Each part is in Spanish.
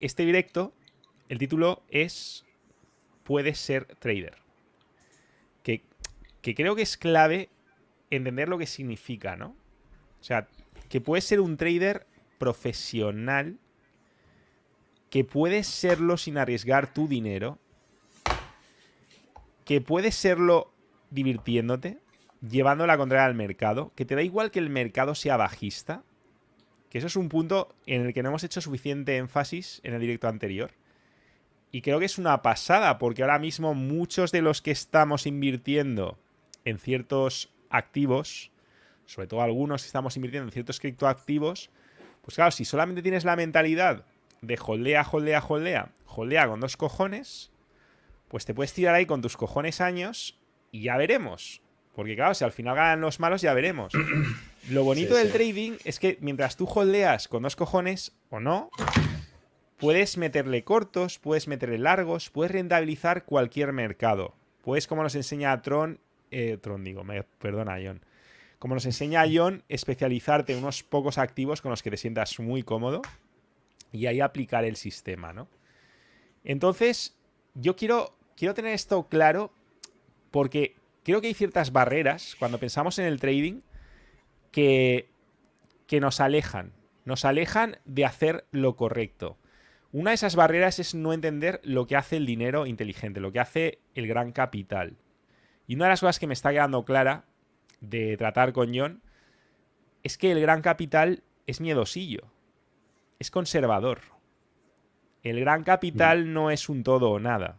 Este directo, el título es Puedes ser trader. Que, creo que es clave entender lo que significa, ¿no? O sea, que puedes ser un trader profesional, que puedes serlo sin arriesgar tu dinero, que puedes serlo divirtiéndote, llevando la contraria al mercado, que te da igual que el mercado sea bajista, que eso es un punto en el que no hemos hecho suficiente énfasis en el directo anterior. Y creo que es una pasada, porque ahora mismo muchos de los que estamos invirtiendo en ciertos activos, sobre todo algunos que estamos invirtiendo en ciertos criptoactivos, pues claro, si solamente tienes la mentalidad de holdea, holdea, holdea, holdea con dos cojones, pues te puedes tirar ahí con tus cojones años y ya veremos. Porque claro, si al final ganan los malos, ya veremos. Lo bonito del trading es que mientras tú holdeas con dos cojones o no, puedes meterle cortos, puedes meterle largos, puedes rentabilizar cualquier mercado. Puedes, como nos enseña Tron, eh, Tron digo, perdona John, como nos enseña John, especializarte en unos pocos activos con los que te sientas muy cómodo y ahí aplicar el sistema, ¿no? Entonces, yo quiero, quiero tener esto claro porque creo que hay ciertas barreras cuando pensamos en el trading que, nos alejan, nos alejan de hacer lo correcto. Una de esas barreras es no entender lo que hace el dinero inteligente, lo que hace el gran capital. Y una de las cosas que me está quedando clara de tratar con John es que el gran capital es miedosillo, es conservador. El gran capital mm. no es un todo o nada.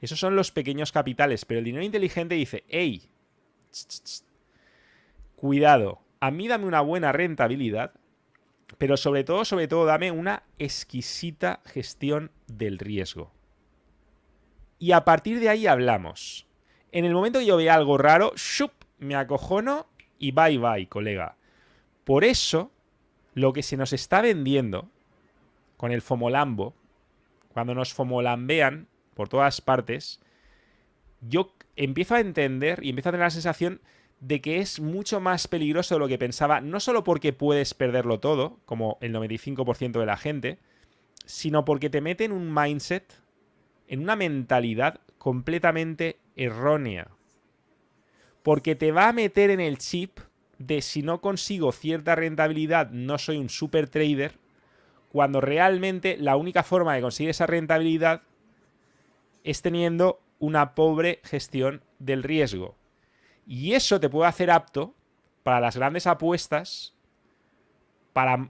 Esos son los pequeños capitales, pero el dinero inteligente dice, hey, cuidado, a mí dame una buena rentabilidad, pero sobre todo, sobre todo, dame una exquisita gestión del riesgo. Y a partir de ahí hablamos. En el momento que yo vea algo raro, ¡shup! me acojono y bye bye, colega. Por eso, lo que se nos está vendiendo con el fomolambo, cuando nos fomolambean por todas partes, yo empiezo a entender y empiezo a tener la sensación de que es mucho más peligroso de lo que pensaba, no solo porque puedes perderlo todo, como el 95% de la gente, sino porque te mete en un mindset, en una mentalidad completamente errónea. Porque te va a meter en el chip de si no consigo cierta rentabilidad, no soy un super trader, cuando realmente la única forma de conseguir esa rentabilidad es teniendo una pobre gestión del riesgo. Y eso te puede hacer apto para las grandes apuestas, para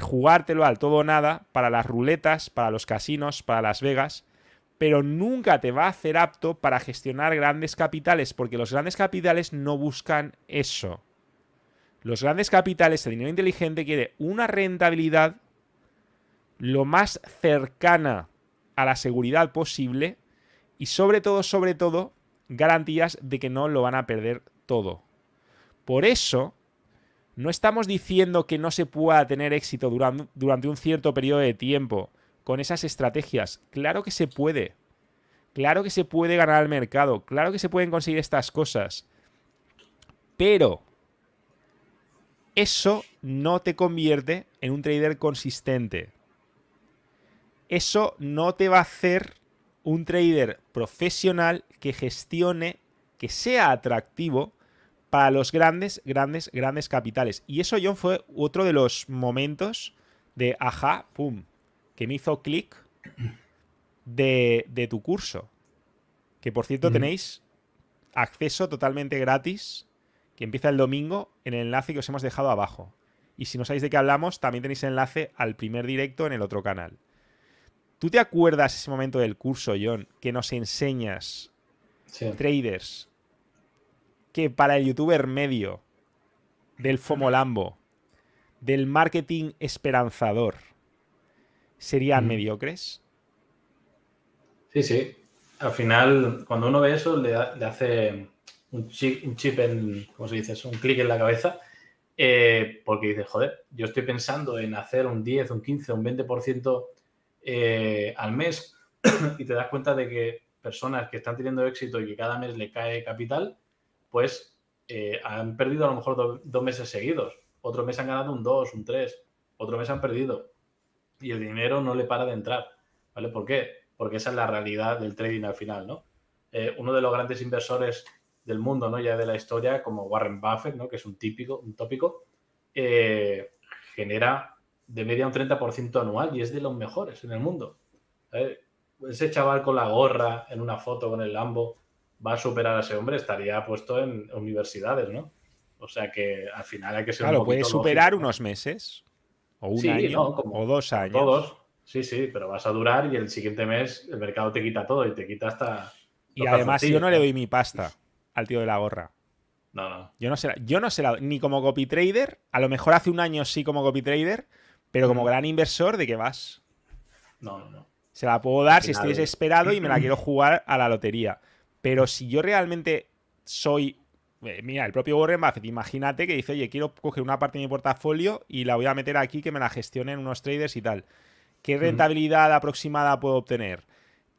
jugártelo al todo o nada, para las ruletas, para los casinos, para Las Vegas, pero nunca te va a hacer apto para gestionar grandes capitales, porque los grandes capitales no buscan eso. Los grandes capitales, el dinero inteligente, quiere una rentabilidad lo más cercana a la seguridad posible y sobre todo, sobre todo, garantías de que no lo van a perder todo. Por eso, no estamos diciendo que no se pueda tener éxito durante, un cierto periodo de tiempo con esas estrategias. Claro que se puede. Claro que se puede ganar al mercado. Claro que se pueden conseguir estas cosas. Pero eso no te convierte en un trader consistente. Eso no te va a hacer un trader profesional que gestione, que sea atractivo para los grandes, grandes, grandes capitales. Y eso, John, fue otro de los momentos de, ajá, pum, que me hizo clic de, de, tu curso. Que, por cierto, tenéis acceso totalmente gratis, que empieza el domingo, en el enlace que os hemos dejado abajo. Y si no sabéis de qué hablamos, también tenéis enlace al primer directo en el otro canal. ¿Tú te acuerdas ese momento del curso, John, que nos enseñas, traders, que para el youtuber medio del FOMOLAMBO, del marketing esperanzador, serían mediocres? Sí, sí. Al final, cuando uno ve eso, le, hace un chip, en, ¿cómo se dice? Un clic en la cabeza. Eh, porque dices, joder, yo estoy pensando en hacer un 10, un 15, un 20% eh, al mes y te das cuenta de que personas que están teniendo éxito y que cada mes le cae capital, pues eh, han perdido a lo mejor dos meses seguidos. Otro mes han ganado un 2, un 3, otro mes han perdido. Y el dinero no le para de entrar. ¿Vale? ¿Por qué? Porque esa es la realidad del trading al final, ¿no? Eh, uno de los grandes inversores del mundo, ¿no? Ya de la historia, como Warren Buffett, ¿no? Que es un típico, un tópico, genera de media un 30% anual y es de los mejores en el mundo. Ese chaval con la gorra en una foto con el Lambo va a superar a ese hombre, estaría puesto en universidades, ¿no? O sea que al final hay que ser claro, puede superar unos meses o un año o dos años. Todos. Sí, sí, pero vas a durar y el siguiente mes el mercado te quita todo y te quita hasta. Y además, yo no le doy mi pasta al tío de la gorra. No, no. Yo no sé, yo no sé, ni como copy trader, a lo mejor hace un año sí como copy trader, pero como mm. gran inversor, ¿de qué vas? No, no, no. Se la puedo dar si estoy desesperado y me la quiero jugar a la lotería. Pero si yo realmente soy. Eh, mira, el propio Warren Buffett, imagínate que dice, oye, quiero coger una parte de mi portafolio y la voy a meter aquí que me la gestionen unos traders y tal. ¿Qué mm. rentabilidad aproximada puedo obtener?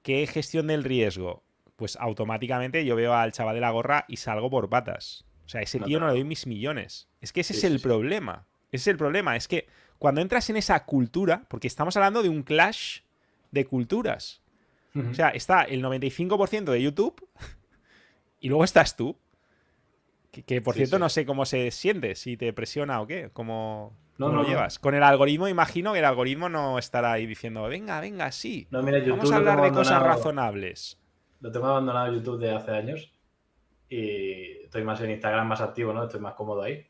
¿Qué gestión del riesgo? Pues automáticamente yo veo al chaval de la gorra y salgo por patas. O sea, ese tío no le doy mis millones. Es que ese es el problema. Ese es el problema. Es que cuando entras en esa cultura, porque estamos hablando de un clash de culturas. O sea, está el 95% de YouTube y luego estás tú. Que, por cierto, no sé cómo se siente, si te presiona o qué, cómo, lo llevas. Con el algoritmo, imagino que el algoritmo no estará ahí diciendo, venga, venga, sí. Mira, vamos a hablar de cosas razonables. Lo tengo abandonado YouTube de hace años y estoy más en Instagram, más activo, ¿no? Estoy más cómodo ahí.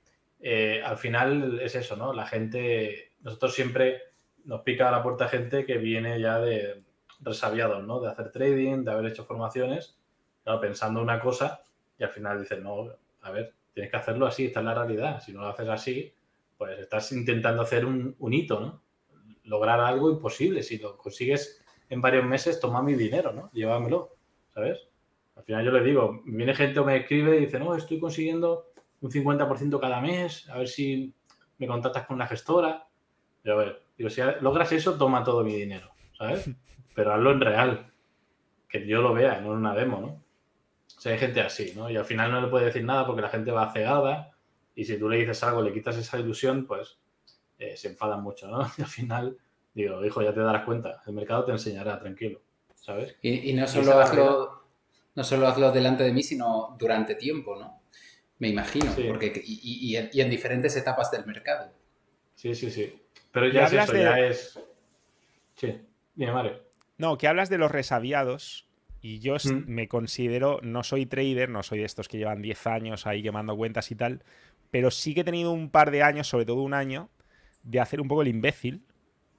Eh, al final es eso, ¿no? La gente, nosotros siempre nos pica a la puerta gente que viene ya de resabiados, ¿no? De hacer trading, de haber hecho formaciones, claro, pensando una cosa y al final dicen, no, a ver, tienes que hacerlo así, esta es la realidad. Si no lo haces así, pues estás intentando hacer un, hito, ¿no? Lograr algo imposible. Si lo consigues en varios meses, toma mi dinero, ¿no? Llévamelo, ¿sabes? Al final yo le digo, viene gente o me escribe y dice, no, estoy consiguiendo un 50% cada mes, a ver si me contactas con una gestora. Pero a ver, digo, si logras eso, toma todo mi dinero, ¿sabes? Pero hazlo en real, que yo lo vea, no en una demo, ¿no? O sea, hay gente así, ¿no? Y al final no le puede decir nada porque la gente va cegada y si tú le dices algo, le quitas esa ilusión, pues eh, se enfada mucho, ¿no? Y al final, digo, hijo, ya te darás cuenta, el mercado te enseñará, tranquilo, ¿sabes? Y, y no, solo hazlo, no solo hazlo delante de mí, sino durante tiempo, ¿no? me imagino, porque y, en diferentes etapas del mercado. Sí, sí, sí. Pero ya es eso, ya es. Sí, vale. No, que hablas de los resabiados. Y yo me considero, no soy trader, no soy de estos que llevan 10 años ahí quemando cuentas y tal, pero sí que he tenido un par de años, sobre todo un año, de hacer un poco el imbécil.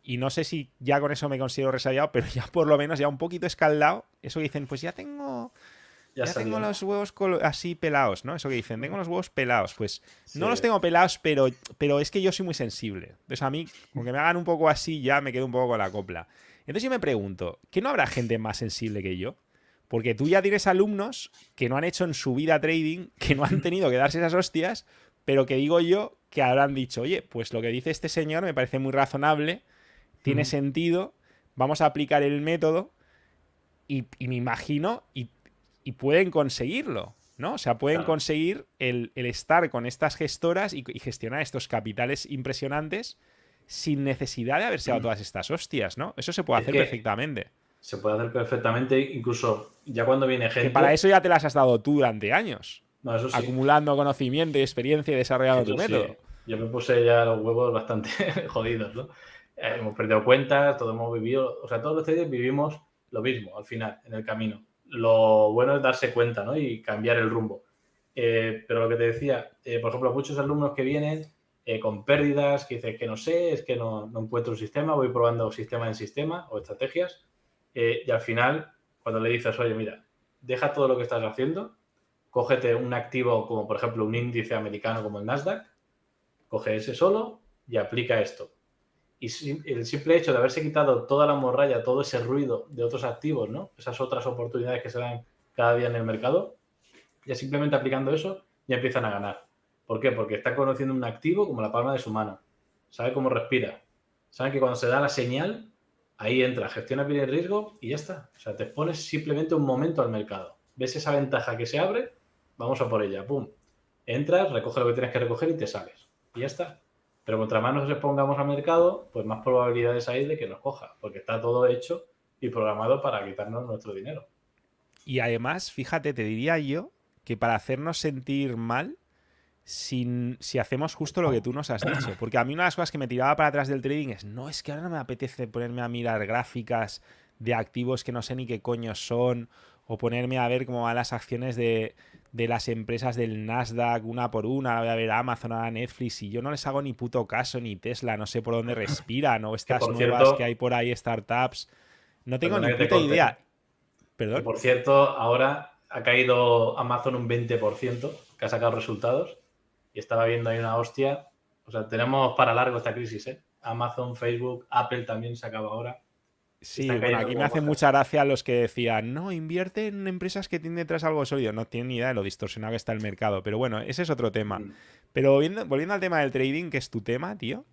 Y no sé si ya con eso me considero resabiado, pero ya por lo menos ya un poquito escaldado. Eso que dicen, pues ya tengo ya, tengo los huevos así pelados, ¿no? Eso que dicen, tengo mm. los huevos pelados. Pues no los tengo pelados, pero, pero es que yo soy muy sensible. Entonces a mí, aunque me hagan un poco así, ya me quedo un poco con la copla. Entonces yo me pregunto, ¿qué no habrá gente más sensible que yo? Porque tú ya tienes alumnos que no han hecho en su vida trading, que no han tenido que darse esas hostias, pero que digo yo que habrán dicho, oye, pues lo que dice este señor me parece muy razonable, tiene mm. sentido, vamos a aplicar el método, y, me imagino, y pueden conseguirlo, ¿no? O sea, pueden conseguir el, estar con estas gestoras y, gestionar estos capitales impresionantes sin necesidad de haberse dado mm. todas estas hostias, ¿no? Eso se puede hacer perfectamente. Se puede hacer perfectamente, incluso ya cuando viene gente. Que para eso ya te las has dado tú durante años. Acumulando conocimiento y experiencia y desarrollando tu método. Yo me puse ya los huevos bastante jodidos, ¿no? Eh, hemos perdido cuentas, todos hemos vivido, o sea, todos los que vivimos lo mismo al final, en el camino lo bueno es darse cuenta y cambiar el rumbo. Eh, pero lo que te decía, eh, por ejemplo, muchos alumnos que vienen eh, con pérdidas, que dicen que no sé, es que no, no, encuentro un sistema, voy probando sistema en sistema o estrategias, y al final, cuando le dices, oye, mira, deja todo lo que estás haciendo, cógete un activo como por ejemplo un índice americano como el Nasdaq, coge ese solo y aplica esto. Y el simple hecho de haberse quitado toda la morralla, todo ese ruido de otros activos, ¿no? Esas otras oportunidades que se dan cada día en el mercado, ya simplemente aplicando eso, ya empiezan a ganar. ¿Por qué? Porque está conociendo un activo como la palma de su mano. Sabe cómo respira. Sabe que cuando se da la señal, ahí entra, gestiona bien el riesgo y ya está. O sea, te pones simplemente un momento al mercado. ¿Ves esa ventaja que se abre? Vamos a por ella. ¡Pum! Entras, recoge lo que tienes que recoger y te sales. Y ya está. Pero contra más nos expongamos al mercado, pues más probabilidades hay de que nos coja, porque está todo hecho y programado para quitarnos nuestro dinero. Y además, fíjate, te diría yo que para hacernos sentir mal, sin, si hacemos justo lo que tú nos has dicho. Porque a mí una de las cosas que me tiraba para atrás del trading es, no, es que ahora no me apetece ponerme a mirar gráficas de activos que no sé ni qué coño son, o ponerme a ver cómo van las acciones de, de las empresas del Nasdaq una por una, a ver Amazon, a Netflix, y yo no les hago ni puto caso, ni Tesla, no sé por dónde respiran, o estas nuevas que hay por ahí, startups. No tengo ni puta idea. Perdón. por cierto, ahora ha caído Amazon un 20%, que ha sacado resultados, y estaba viendo ahí una hostia. O sea, tenemos para largo esta crisis, ¿eh? Amazon, Facebook, Apple también se acaba ahora. Sí, bueno, aquí me hace mucha gracia los que decían, no, invierte en empresas que tienen detrás algo sólido. No tienen ni idea de lo distorsionado que está el mercado. Pero bueno, ese es otro tema. Mm. Pero volviendo, al tema del trading, que es tu tema, tío.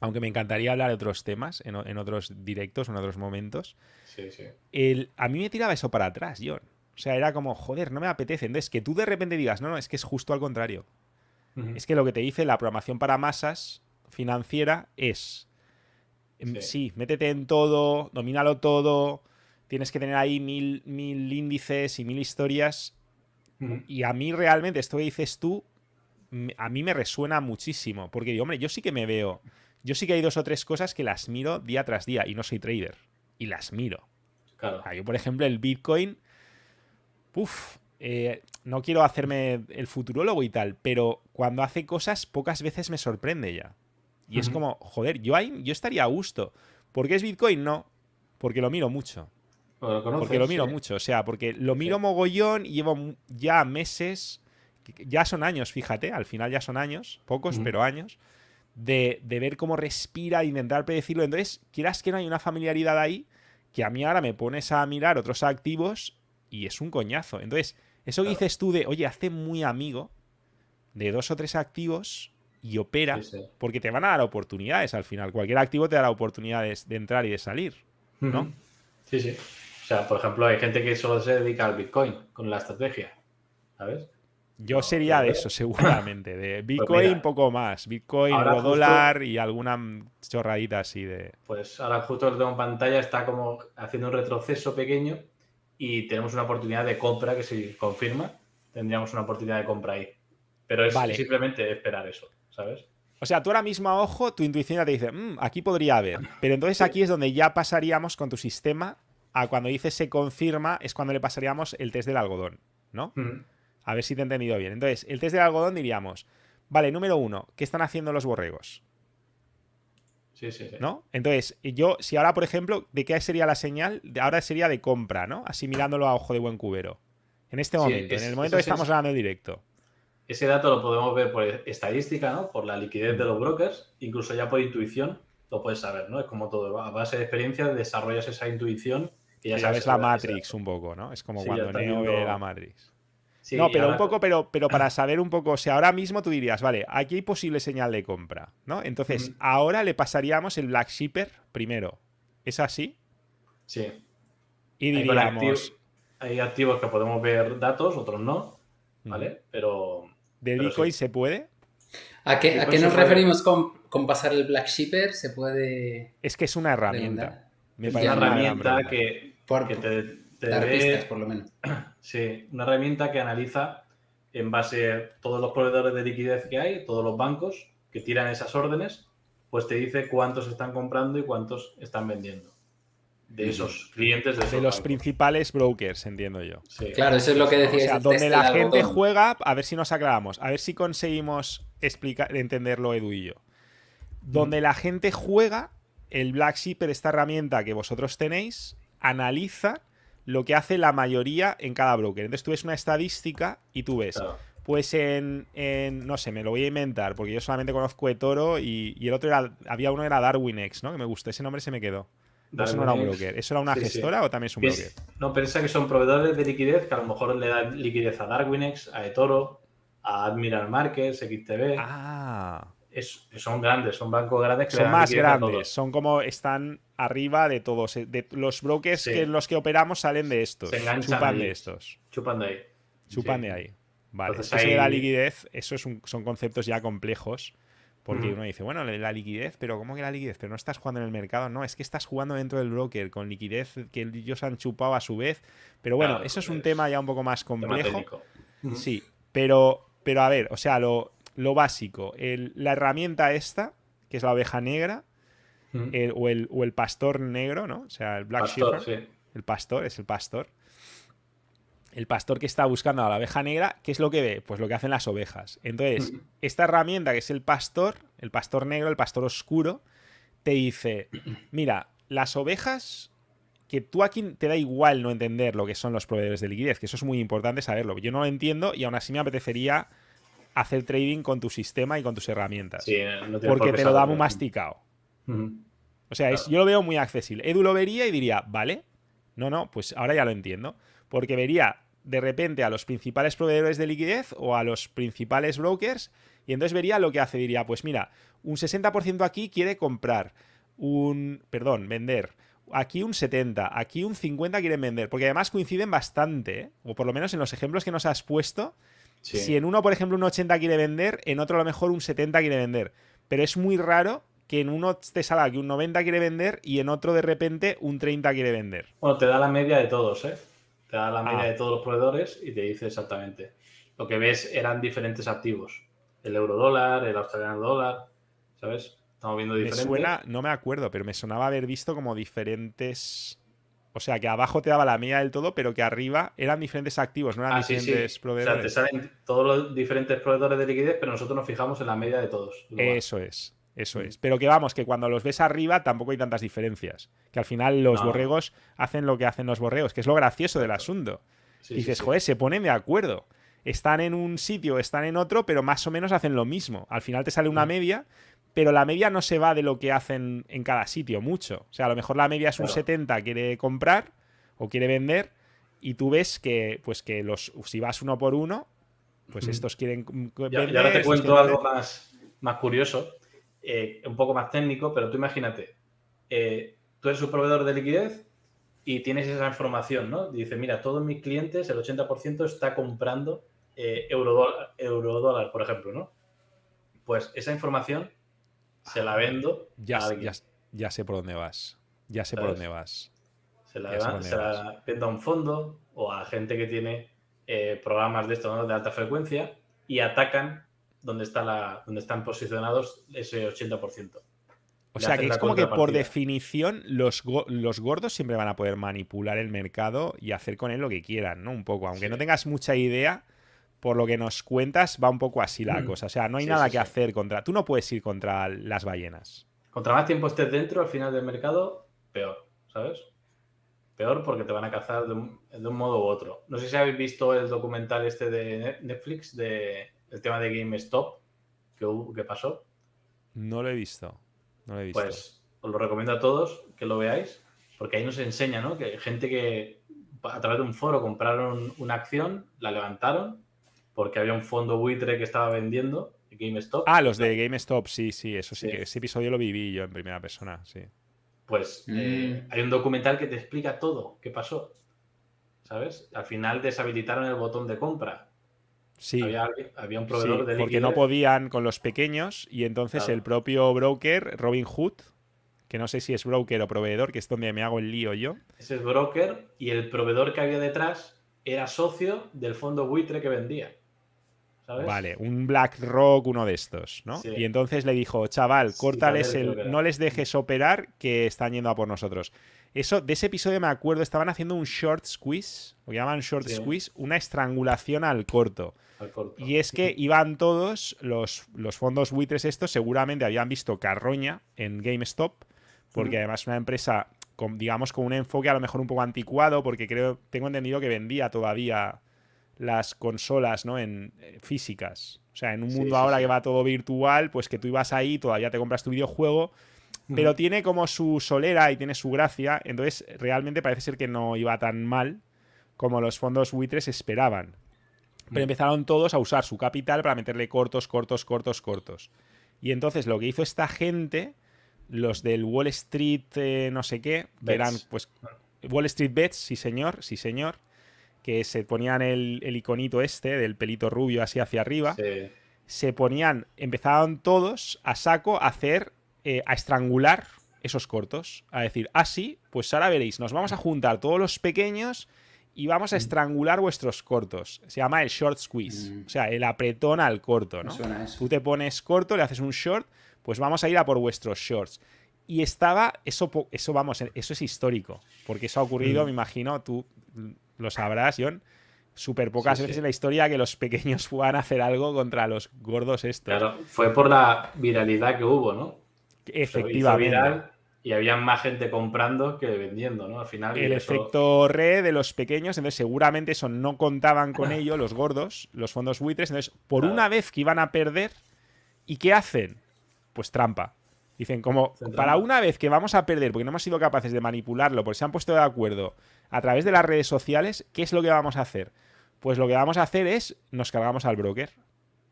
Aunque me encantaría hablar de otros temas en, otros directos, en otros momentos. Sí, sí. a mí me tiraba eso para atrás, John. O sea, era como, joder, no me apetece. Entonces, que tú de repente digas, no, no, es que es justo al contrario. Es que lo que te dice la programación para masas financiera es Em, sí. métete en todo, domínalo todo, tienes que tener ahí mil, índices y mil historias. Y a mí realmente, esto que dices tú, a mí me resuena muchísimo, porque digo, hombre, yo sí que me veo, yo sí que hay dos o tres cosas que las miro día tras día y no soy trader, y las miro. Yo, por ejemplo, el Bitcoin, uff, eh, no quiero hacerme el futurologo y tal, pero cuando hace cosas pocas veces me sorprende ya. Y es como, joder, yo, ahí, yo estaría a gusto. porque es Bitcoin? No, porque lo miro mucho. porque lo miro mucho, o sea, porque lo miro mogollón y llevo ya meses, ya son años, fíjate, al final ya son años, pocos, pero años, de, ver cómo respira, e intentar predecirlo. Entonces, quieras que no hay una familiaridad ahí, que a mí ahora me pones a mirar otros activos y es un coñazo. Entonces, eso que dices tú de, oye, hace muy amigo de dos o tres activos, y opera, porque te van a dar oportunidades al final. Cualquier activo te dará oportunidades de entrar y de salir, ¿no? Sí, sí. O sea, por ejemplo, hay gente que solo se dedica al Bitcoin con la estrategia, ¿sabes? Yo sería de eso, seguramente. De pues Bitcoin, poco más. Bitcoin, o dólar y alguna chorradita así de. Pues ahora justo lo tengo en pantalla, está como haciendo un retroceso pequeño y tenemos una oportunidad de compra que, si confirma, tendríamos una oportunidad de compra ahí. Pero es simplemente esperar eso. O sea, tú ahora mismo a ojo, tu intuición te dice, mm, aquí podría haber. Pero entonces aquí es donde ya pasaríamos con tu sistema a cuando dices se confirma, es cuando le pasaríamos el test del algodón, ¿no? Mm. A ver si te he entendido bien. Entonces, el test del algodón diríamos, vale, número uno, ¿qué están haciendo los borregos? Sí, sí, sí. ¿No? Entonces, yo, si ahora, por ejemplo, ¿de qué sería la señal? Ahora sería de compra, ¿no? Asimilándolo a ojo de buen cubero. En este momento, en el momento que estamos hablando en directo. Ese dato lo podemos ver por estadística, ¿no? Por la liquidez de los brokers, incluso ya por intuición lo puedes saber, ¿no? Es como todo, a base de experiencia desarrollas esa intuición que ya, sabes. la Matrix un poco, ¿no? Es como cuando Neo ve la Matrix. no, pero un poco, pero, pero para saber un poco, o ahora mismo tú dirías, vale, aquí hay posible señal de compra, ¿no? Entonces, ahora le pasaríamos el Black Shipper primero. ¿Es así? Sí. Y diríamos... Hay, activos, que podemos ver datos, otros no, ¿vale? Pero de Bitcoin se puede. ¿A qué, ¿a nos referimos con, pasar el Black Shipper? Se puede. Es que es una herramienta. Me que, te, por menos. Sí, una herramienta que analiza en base a todos los proveedores de liquidez que hay, todos los bancos que tiran esas órdenes, pues te dice cuántos están comprando y cuántos están vendiendo de esos clientes. De, los principales brokers, entiendo yo. Claro, eso es lo que decía. donde este la gente juega, a ver si nos aclaramos, a ver si conseguimos explicar, entenderlo Edu y yo. Donde la gente juega, el Black Shipper, esta herramienta que vosotros tenéis, analiza lo que hace la mayoría en cada broker. Entonces tú ves una estadística y tú ves... Pues en, No sé, me lo voy a inventar, porque yo solamente conozco Etoro y, y el otro era. Había uno era X ¿no? Que me gusta. ese nombre se me quedó eso no era un broker. ¿Eso era una gestora o también es un broker? No, piensa que son proveedores de liquidez que a lo mejor le dan liquidez a Darwinex, a Etoro, a Admiral Markets, XTB. Ah. son grandes, son bancos grandes que son más grandes, son como están arriba de todos. Eh, los brokers en los que operamos salen de estos, Se chupan de estos, chupan de ahí, chupan de ahí. Vale, eso es de la liquidez, eso son conceptos ya complejos porque uno dice, bueno, la liquidez, pero ¿cómo que la liquidez? Pero no estás jugando en el mercado, no, es que estás jugando dentro del broker con liquidez que ellos han chupado a su vez. Pero bueno, eso es un tema ya un poco más complejo. Sí, pero, pero a ver, o sea, lo, lo básico, la herramienta esta, que es la oveja negra, o, el, pastor negro, ¿no? O sea, el Black El pastor, es el pastor el pastor que está buscando a la abeja negra, ¿qué es lo que ve? Pues lo que hacen las ovejas. Entonces, esta herramienta que es el pastor, el pastor negro, el pastor oscuro, te dice, mira, las ovejas, que tú aquí te da igual no entender lo que son los proveedores de liquidez, que eso es muy importante saberlo. Yo no lo entiendo y aún así me apetecería hacer trading con tu sistema y con tus herramientas. porque te lo da muy masticado. O sea, yo lo veo muy accesible. Edu lo vería y diría, vale, no, no, pues ahora ya lo entiendo porque vería de repente a los principales proveedores de liquidez o a los principales brokers y entonces vería lo que hace, diría, pues mira, un 60% aquí quiere comprar, un, perdón, vender, aquí un 70, aquí un 50 quieren vender, porque además coinciden bastante, ¿eh? o por lo menos en los ejemplos que nos has puesto, si en uno, por ejemplo, un 80 quiere vender, en otro a lo mejor un 70 quiere vender, pero es muy raro que en uno te salga que un 90 quiere vender y en otro de repente un 30 quiere vender. Bueno, te da la media de todos, ¿eh? Te da la media ah. de todos los proveedores y te dice exactamente. Lo que ves eran diferentes activos. El euro dólar, el australiano dólar, ¿sabes? Estamos viendo diferentes. Me suena, no me acuerdo, pero me sonaba haber visto como diferentes... O sea, que abajo te daba la media del todo, pero que arriba eran diferentes activos, no eran ah, diferentes proveedores. O sea, te salen todos los diferentes proveedores de liquidez, pero nosotros nos fijamos en la media de todos. Eso es. Eso mm. es. Pero que vamos, que cuando los ves arriba tampoco hay tantas diferencias. Que al final los ah. borregos hacen lo que hacen los borregos, que es lo gracioso del asunto. dices, joder, se ponen de acuerdo. Están en un sitio, están en otro, pero más o menos hacen lo mismo. Al final te sale una mm. media, pero la media no se va de lo que hacen en cada sitio mucho. O sea, a lo mejor la media es un 70, quiere comprar o quiere vender, y tú ves que, pues que los, si vas uno por uno, pues mm. estos quieren. ya, ahora te cuento algo más, más curioso eh, un poco más técnico, pero tú imagínate, eh, tú eres un proveedor de liquidez y tienes esa información, ¿no? dice mira, todos mis clientes, el 80% está comprando eh, eurodólar, por ejemplo, ¿no? Pues esa información se la ah, vendo ya, Ya, sé por dónde vas. Ya sé por dónde vas. Se la, vendo a un fondo o a gente que tiene programas de esto de alta frecuencia y atacan donde, está la, donde están posicionados ese 80%. O sea, que es como que por definición los, los, gordos siempre van a poder manipular el mercado y hacer con él lo que quieran, ¿no? Un poco, aunque no tengas mucha idea, por lo que nos cuentas va un poco así la mm. cosa. O sea, no hay nada que hacer contra... Tú no puedes ir contra las ballenas. Contra más tiempo estés dentro, al final del mercado, peor, ¿sabes? Peor porque te van a cazar de un modo u otro. No sé si habéis visto el documental este de Netflix de el tema de GameStop ¿qué pasó. No lo he visto. Pues os lo recomiendo a todos que lo veáis, porque ahí nos enseña, ¿no? Que gente que a través de un foro compraron una acción, la levantaron, porque había un fondo buitre que estaba vendiendo, GameStop. Ah, los de GameStop, sí, sí, eso sí, ese episodio lo viví yo en primera persona, sí. Pues eh, mm. hay un documental que te explica todo, qué pasó. ¿Sabes? Al final deshabilitaron el botón de compra Sí, había, un proveedor Porque no podían con los pequeños y entonces el propio broker, Robin Hood, que no sé si es broker o proveedor, que es donde me hago el lío yo. Ese es broker y el proveedor que había detrás era socio del fondo buitre que vendía. ¿sabes? Vale, un BlackRock, uno de estos, ¿no? Y entonces le dijo, chaval, córtales el, no les dejes operar que están yendo a por nosotros. Eso, de ese episodio me acuerdo, estaban haciendo un short squeeze, o llaman short squeeze, una estrangulación al corto. Y es que iban todos los, fondos buitres estos, seguramente habían visto Carroña en GameStop, porque además es una empresa, con, digamos, con un enfoque a lo mejor un poco anticuado, porque creo, tengo entendido que vendía todavía las consolas ¿no? en eh, físicas. O sea, en un mundo ahora que va todo virtual, pues que tú ibas ahí, todavía te compras tu videojuego pero tiene como su solera y tiene su gracia, entonces realmente parece ser que no iba tan mal como los fondos buitres esperaban. Pero empezaron todos a usar su capital para meterle cortos, cortos, cortos, cortos. Y entonces lo que hizo esta gente, los del Wall Street eh, no sé qué, verán eran pues Wall Street Bets, sí señor, sí señor, que se ponían el, el iconito este del pelito rubio así hacia arriba. Se ponían, empezaron todos a saco a hacer eh, a estrangular esos cortos, a decir, ah sí, pues ahora veréis, nos vamos a juntar todos los pequeños y vamos a mm. estrangular vuestros cortos. Se llama el short squeeze, mm. o sea, el apretón al corto, ¿no? Tú te pones corto, le haces un short, pues vamos a ir a por vuestros shorts. Y estaba, eso, eso vamos, eso es histórico, porque eso ha ocurrido, mm. me imagino, tú lo sabrás, John, súper pocas veces en la historia que los pequeños puedan hacer algo contra los gordos estos. Claro, fue por la viralidad que hubo, ¿no? Efectivamente. y había más gente comprando que vendiendo, ¿no? Al final. El efecto re de los pequeños, entonces seguramente eso no contaban con ello los gordos, los fondos buitres. Entonces, por una vez que iban a perder, ¿y qué hacen? Pues trampa. Dicen, como para una vez que vamos a perder, porque no hemos sido capaces de manipularlo, porque se han puesto de acuerdo a través de las redes sociales, ¿qué es lo que vamos a hacer? Pues lo que vamos a hacer es nos cargamos al broker.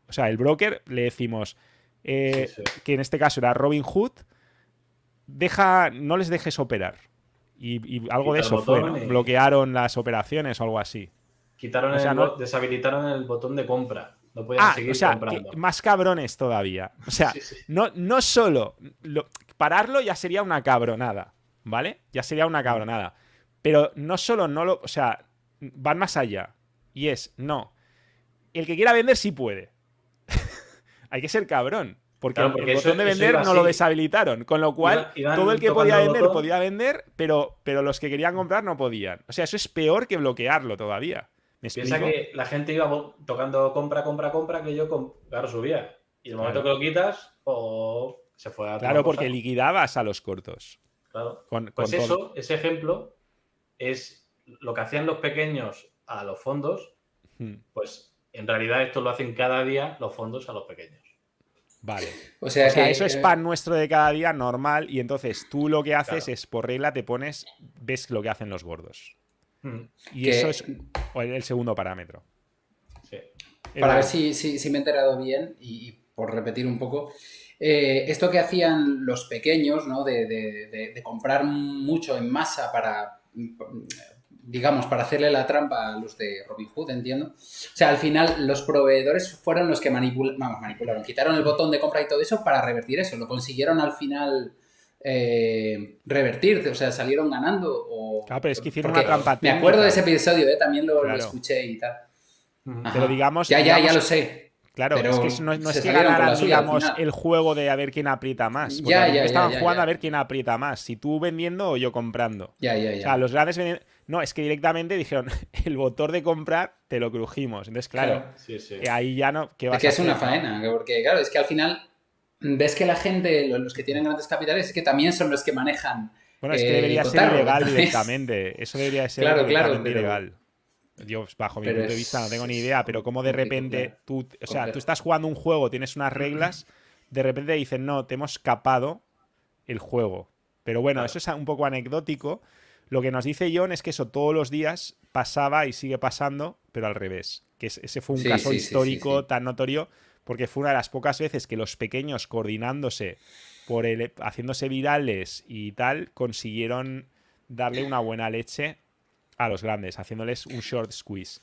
O sea, el broker le decimos, eh, que en este caso era Robin Hood, deja, no les dejes operar. Y, algo de eso fue, bloquearon las operaciones o algo así. Quitaron deshabilitaron el botón de compra. No podían ah, seguir comprando. más cabrones todavía. O sea, No, no solo pararlo ya sería una cabronada, ¿vale? Ya sería una cabronada. Pero no solo no lo, o sea, van más allá. Y es, no. El que quiera vender sí puede hay que ser cabrón. Porque, el botón de vender no lo deshabilitaron. Con lo cual, todo el que podía vender podía vender, pero, pero los que querían comprar no podían. O sea, eso es peor que bloquearlo todavía. Piensa que la gente iba tocando compra, compra, compra, que yo, claro, subía. Y el momento que lo quitas, o se fue a. Claro, porque liquidabas a los cortos. Claro. pues eso, ese ejemplo, es lo que hacían los pequeños a los fondos, hmm. pues en realidad esto lo hacen cada día los fondos a los pequeños. Vale. O sea, eso es eh, pan nuestro de cada día normal y entonces tú lo que haces es por regla te pones, ves lo que hacen los gordos. Hmm. Y eso es el segundo parámetro. Sí. Para ver si, me he enterado bien y, por repetir un poco, eh, esto que hacían los pequeños, ¿no? de comprar mucho en masa para digamos, para hacerle la trampa a los de Robin Hood, entiendo. O sea, al final los proveedores fueron los que manipularon, quitaron el botón de compra y todo eso para revertir eso. Lo consiguieron al final eh, revertir, o sea, salieron ganando. O... Claro, ah, pero es que hicieron una trampa. Me acuerdo de ese episodio, eh, también lo, escuché y tal. Pero digamos. Ya, ya, ya lo sé. Claro, pero es que no, es que ganaran, digamos, el juego de a ver quién aprieta más. estaban jugando a ver quién aprieta más. Si tú vendiendo o yo comprando. Ya, ya, ya. O sea, los grandes no, es que directamente dijeron, el botón de comprar te lo crujimos. Entonces, claro, eh, ahí ya no... es que es una faena, porque claro, es que al final ves que la gente, los que tienen grandes capitales, es que también son los que manejan... Bueno, es que eh, debería ser ilegal directamente. Eso debería ser ilegal. Yo, bajo mi punto de vista, no tengo ni idea, pero como de repente tú, o sea, tú estás jugando un juego, tienes unas reglas, de repente dicen, no, te hemos capado el juego. Pero bueno, eso es un poco anecdótico. Lo que nos dice John es que eso todos los días pasaba y sigue pasando, pero al revés. Que ese fue un caso histórico tan notorio, porque fue una de las pocas veces que los pequeños coordinándose, por haciéndose virales y tal, consiguieron darle una buena leche a los grandes, haciéndoles un short squeeze.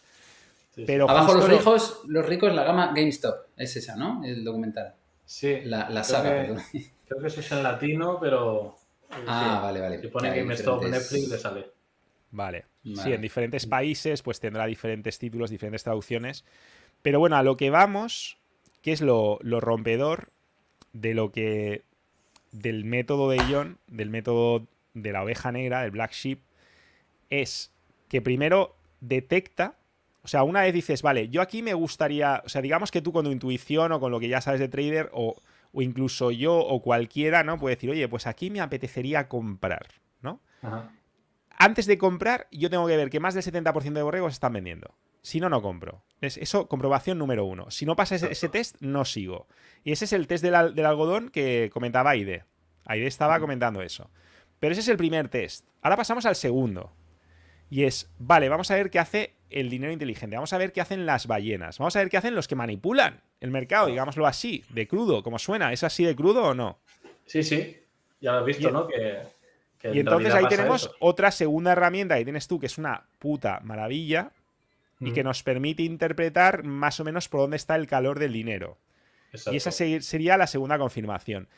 Pero Abajo los ricos, los ricos, la gama GameStop. Es esa, ¿no? El documental. Sí. La, sabe saga, Creo que eso es en latino, pero eh, ah, vale, vale. Si pone GameStop Netflix, le sale. Vale. Sí, en diferentes países, pues tendrá diferentes títulos, diferentes traducciones. Pero bueno, a lo que vamos, que es lo, rompedor de lo que. del método de John, del método de la oveja negra, del Black Sheep, es que primero detecta. O sea, una vez dices, vale, yo aquí me gustaría. O sea, digamos que tú con tu intuición o con lo que ya sabes de trader o o incluso yo o cualquiera, ¿no? Puede decir, oye, pues aquí me apetecería comprar, ¿no? Antes de comprar, yo tengo que ver que más del 70% de borregos están vendiendo. Si no, no compro. Es eso, comprobación número uno. Si no pasa ese, test, no sigo. Y ese es el test del, del algodón que comentaba Aide. Aide estaba comentando eso. Pero ese es el primer test. Ahora pasamos al segundo. Y es, vale, vamos a ver qué hace el dinero inteligente. Vamos a ver qué hacen las ballenas. Vamos a ver qué hacen los que manipulan el mercado, digámoslo así, de crudo, como suena, ¿es así de crudo o no? Sí, sí, ya lo has visto, ¿no? Que, y entonces ahí tenemos otra segunda herramienta que tienes tú, que es una puta maravilla y que mm. nos permite interpretar más o menos por dónde está el calor del dinero. Y esa sería la segunda confirmación.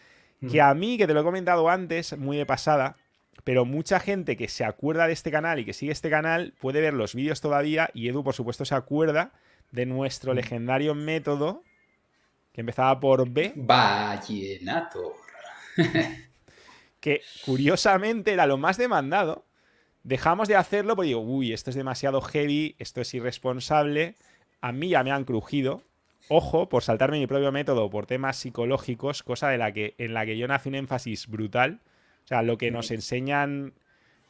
Que mm. a mí, que te lo he comentado antes, muy de pasada, pero mucha gente que se acuerda de este canal y que sigue este canal puede ver los vídeos todavía y Edu, por supuesto, se acuerda de nuestro mm. legendario método empezaba por B. Vallenator. que curiosamente era lo más demandado. Dejamos de hacerlo porque digo, uy, esto es demasiado heavy, esto es irresponsable. A mí ya me han crujido. Ojo, por saltarme mi propio método, por temas psicológicos, cosa de la que, en la que yo hace un énfasis brutal. O sea, lo que nos enseñan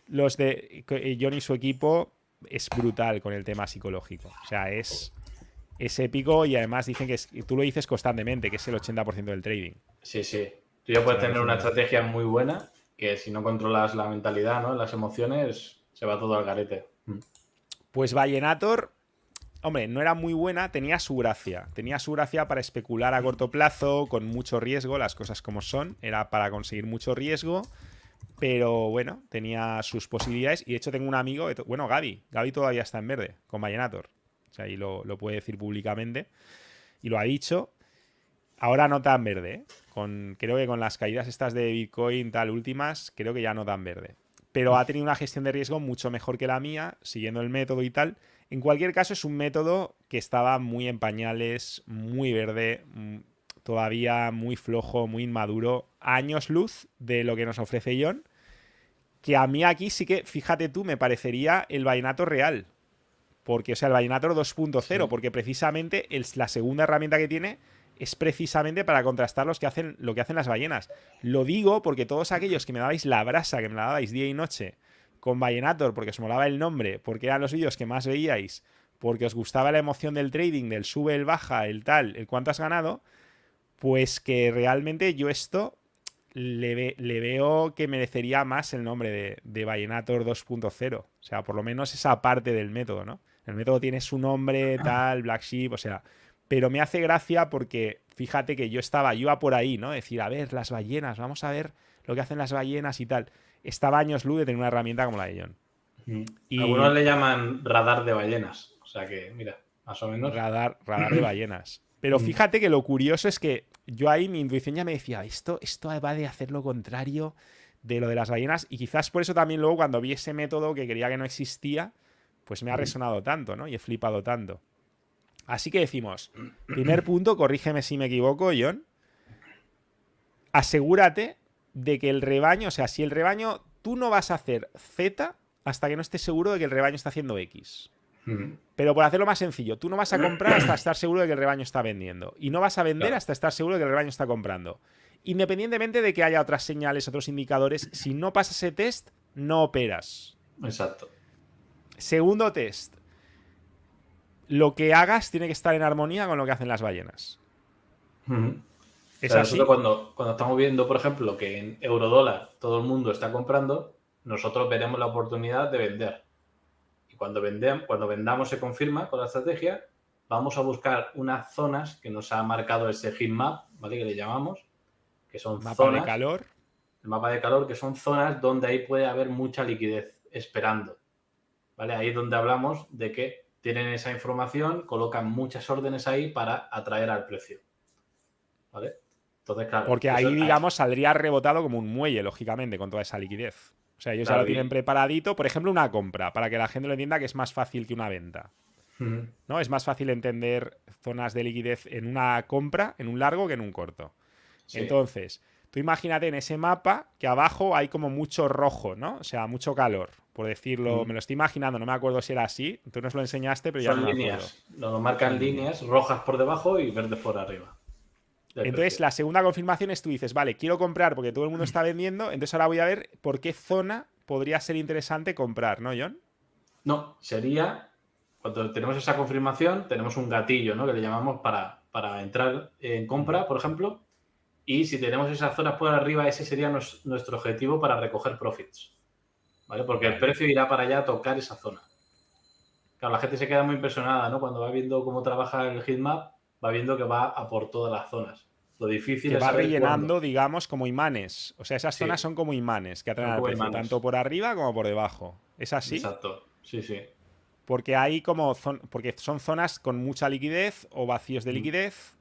los de eh, John y su equipo es brutal con el tema psicológico. O sea, es es épico y además dicen que tú lo dices constantemente, que es el 80% del trading. Sí, sí. Tú ya puedes tener una estrategia muy buena que si no controlas la mentalidad, ¿no? las emociones, se va todo al garete. Mm. Pues Vallenator, hombre, no era muy buena, tenía su gracia. Tenía su gracia para especular a corto plazo, con mucho riesgo, las cosas como son. Era para conseguir mucho riesgo pero bueno, tenía sus posibilidades. Y de hecho, tengo un amigo, bueno, Gaby, Gaby todavía está en verde con Vallenator ahí lo, puede decir públicamente. Y lo ha dicho. Ahora no tan verde. ¿eh? Con, creo que con las caídas estas de Bitcoin, tal, últimas, creo que ya no tan verde. Pero ha tenido una gestión de riesgo mucho mejor que la mía, siguiendo el método y tal. En cualquier caso, es un método que estaba muy en pañales, muy verde, mm, todavía muy flojo, muy inmaduro, años luz de lo que nos ofrece John. Que a mí aquí sí que, fíjate tú, me parecería el vainato real. Porque, o sea, el Vallenator 2.0, porque precisamente la segunda herramienta que tiene es precisamente para contrastar los que hacen, lo que hacen las ballenas. Lo digo porque todos aquellos que me dabais la brasa, que me la dabais día y noche con Vallenator, porque os molaba el nombre, porque eran los vídeos que más veíais, porque os gustaba la emoción del trading, del sube, el baja, el tal, el cuánto has ganado, pues que realmente yo esto le, veo que merecería más el nombre de, de Vallenator 2.0. O sea, por lo menos esa parte del método, ¿no? el método tiene su nombre, tal, Black Sheep, o sea. Pero me hace gracia porque fíjate que yo estaba, yo iba por ahí, ¿no? Decir, a ver, las ballenas, vamos a ver lo que hacen las ballenas y tal. Estaba años luz de tener una herramienta como la de John. Y... Algunos le llaman radar de ballenas. O sea que, mira, más o menos. Radar, radar de ballenas. Pero fíjate que lo curioso es que yo ahí mi intuición ya me decía, esto, esto va de hacer lo contrario de lo de las ballenas. Y quizás por eso también luego cuando vi ese método que creía que no existía, pues me ha resonado tanto, ¿no? Y he flipado tanto. Así que decimos, primer punto, corrígeme si me equivoco, John, asegúrate de que el rebaño, o sea, si el rebaño, tú no vas a hacer Z hasta que no estés seguro de que el rebaño está haciendo X. Pero por hacerlo más sencillo, tú no vas a comprar hasta estar seguro de que el rebaño está vendiendo. Y no vas a vender hasta estar seguro de que el rebaño está comprando. Independientemente de que haya otras señales, otros indicadores, si no pasas ese test, no operas. Exacto. Segundo test. Lo que hagas tiene que estar en armonía con lo que hacen las ballenas. Es así. Cuando, estamos viendo, por ejemplo, que en eurodólar todo el mundo está comprando, nosotros veremos la oportunidad de vender. Y cuando, vendemos, cuando vendamos se confirma con la estrategia, vamos a buscar unas zonas que nos ha marcado ese heat map, ¿vale? Que le llamamos, que son zonas, de calor. El mapa de calor, que son zonas donde ahí puede haber mucha liquidez esperando. ¿vale? Ahí es donde hablamos de que tienen esa información, colocan muchas órdenes ahí para atraer al precio, ¿vale? Porque ahí, digamos, saldría rebotado como un muelle, lógicamente, con toda esa liquidez. O sea, ellos ya lo tienen preparadito. Por ejemplo, una compra, para que la gente lo entienda que es más fácil que una venta. ¿No? Es más fácil entender zonas de liquidez en una compra, en un largo, que en un corto. Entonces, Tú imagínate en ese mapa que abajo hay como mucho rojo, ¿no? O sea, mucho calor, por decirlo. Mm. Me lo estoy imaginando, no me acuerdo si era así. Tú nos lo enseñaste, pero ya no líneas. marcan líneas rojas por debajo y verdes por arriba. Entonces, la segunda confirmación es tú dices, vale, quiero comprar porque todo el mundo mm. está vendiendo, entonces ahora voy a ver por qué zona podría ser interesante comprar, ¿no, John? No, sería, cuando tenemos esa confirmación, tenemos un gatillo, ¿no? Que le llamamos para, para entrar en compra, por ejemplo, y si tenemos esas zonas por arriba, ese sería nuestro objetivo para recoger profits. ¿Vale? Porque el precio irá para allá a tocar esa zona. Claro, la gente se queda muy impresionada, ¿no? Cuando va viendo cómo trabaja el heatmap, va viendo que va a por todas las zonas. Lo difícil que va rellenando, digamos, como imanes. O sea, esas zonas son como imanes que atraen al precio, tanto por arriba como por debajo. ¿Es así? Exacto. Sí, sí. Porque hay como porque son zonas con mucha liquidez o vacíos de mm. liquidez,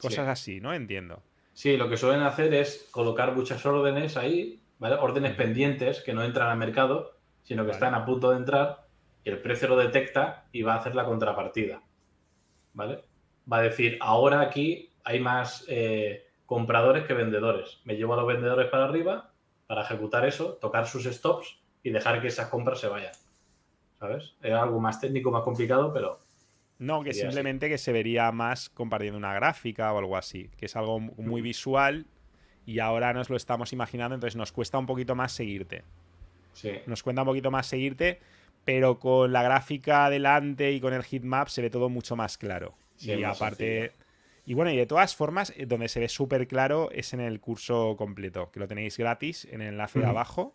cosas así, ¿no? Entiendo. Sí, lo que suelen hacer es colocar muchas órdenes ahí, ¿vale? Órdenes mm. pendientes que no entran al mercado, sino que están a punto de entrar y el precio lo detecta y va a hacer la contrapartida, ¿vale? Va a decir, ahora aquí hay más eh, compradores que vendedores. Me llevo a los vendedores para arriba para ejecutar eso, tocar sus stops y dejar que esas compras se vayan, ¿sabes? Es algo más técnico, más complicado, pero no, que simplemente que se vería más compartiendo una gráfica o algo así, que es algo muy mm. visual y ahora nos lo estamos imaginando, entonces nos cuesta un poquito más seguirte. Sí. Nos cuesta un poquito más seguirte, pero con la gráfica adelante y con el heatmap se ve todo mucho más claro. y aparte... Y bueno, y de todas formas, eh, donde se ve súper claro es en el curso completo, que lo tenéis gratis en el enlace de abajo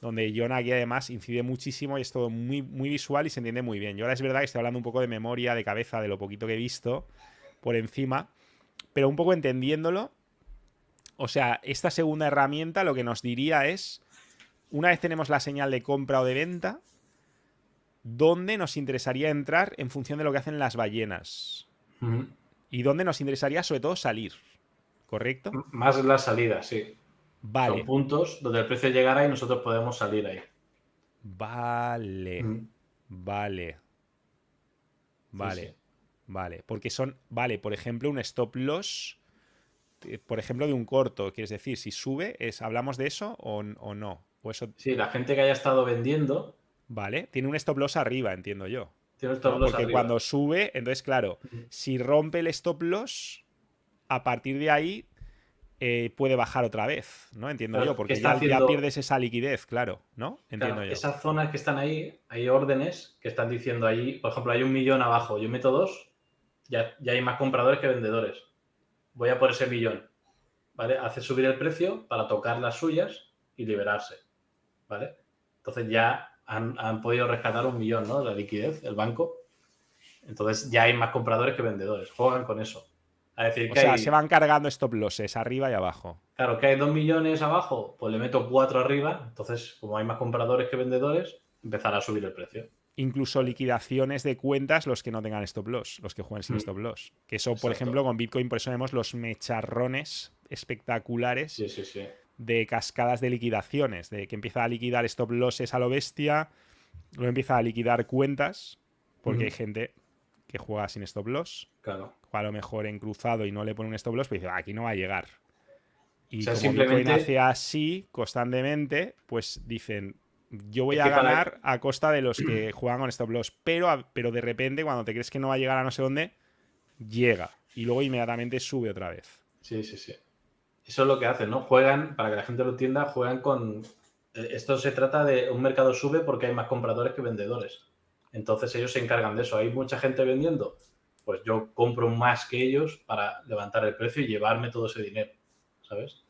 donde John aquí además incide muchísimo y es todo muy, muy visual y se entiende muy bien. Yo ahora es verdad que estoy hablando un poco de memoria, de cabeza, de lo poquito que he visto por encima, pero un poco entendiéndolo. O sea, esta segunda herramienta lo que nos diría es, una vez tenemos la señal de compra o de venta, ¿dónde nos interesaría entrar en función de lo que hacen las ballenas? Y dónde nos interesaría sobre todo salir, ¿correcto? Más la salida, sí. Vale. Son puntos donde el precio llegará y nosotros podemos salir ahí. Vale. Mm. Vale. Vale. Vale. Porque son. Vale, por ejemplo, un stop loss. Eh, por ejemplo, de un corto. Quieres decir, si sube, es, ¿hablamos de eso o, no? O eso... Sí, la gente que haya estado vendiendo. Vale. Tiene un stop loss arriba, entiendo yo. Tiene un stop porque cuando sube, entonces, claro, si rompe el stop loss, a partir de ahí eh, puede bajar otra vez, ¿no? Entiendo yo, porque ya, pierdes esa liquidez, claro, ¿no? Entiendo yo. Esas zonas que están ahí, hay órdenes que están diciendo ahí, por ejemplo, hay un millón abajo, yo meto dos, ya, hay más compradores que vendedores. Voy a por ese millón, ¿vale? Hace subir el precio para tocar las suyas y liberarse, ¿vale? Entonces ya han, han podido rescatar un millón, ¿no? La liquidez, el banco. Entonces ya hay más compradores que vendedores, juegan con eso o sea, se van cargando stop losses arriba y abajo. Claro, que hay 2 millones abajo, pues le meto 4 arriba. Entonces, como hay más compradores que vendedores, empezará a subir el precio. Incluso liquidaciones de cuentas los que no tengan stop loss, los que juegan sin mm. stop loss. Que eso, por ejemplo, con Bitcoin, por eso vemos los mecharrones espectaculares de cascadas de liquidaciones, de que empieza a liquidar stop losses a lo bestia, luego empieza a liquidar cuentas, porque hay mm. gente que juega sin stop loss. Claro a lo mejor en cruzado y no le pone un stop loss, pues dice, aquí no va a llegar. Y simplemente... Bitcoin hace así constantemente, pues dicen, yo voy a ganar a costa de los que juegan con stop loss, pero, pero de repente cuando te crees que no va a llegar a no sé dónde, llega y luego inmediatamente sube otra vez. Sí, sí, sí. Eso es lo que hacen, ¿no? Juegan, para que la gente lo entienda, juegan con... Eh, esto se trata de un mercado sube porque hay más compradores que vendedores. Entonces ellos se encargan de eso. Hay mucha gente vendiendo, pues yo compro más que ellos para levantar el precio y llevarme todo ese dinero, ¿sabes?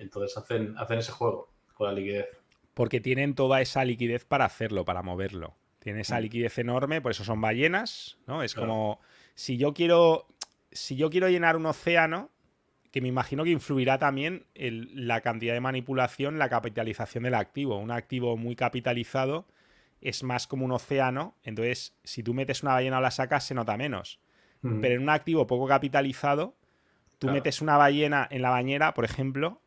Entonces hacen, hacen ese juego con la liquidez. Porque tienen toda esa liquidez para hacerlo, para moverlo. Tienen esa mm. liquidez enorme, por eso son ballenas, ¿no? Es como si yo quiero. Si yo quiero llenar un océano, que me imagino que influirá también en la cantidad de manipulación, la capitalización del activo. Un activo muy capitalizado es más como un océano, entonces si tú metes una ballena o la sacas se nota menos. Mm. Pero en un activo poco capitalizado, tú metes una ballena en la bañera, por ejemplo,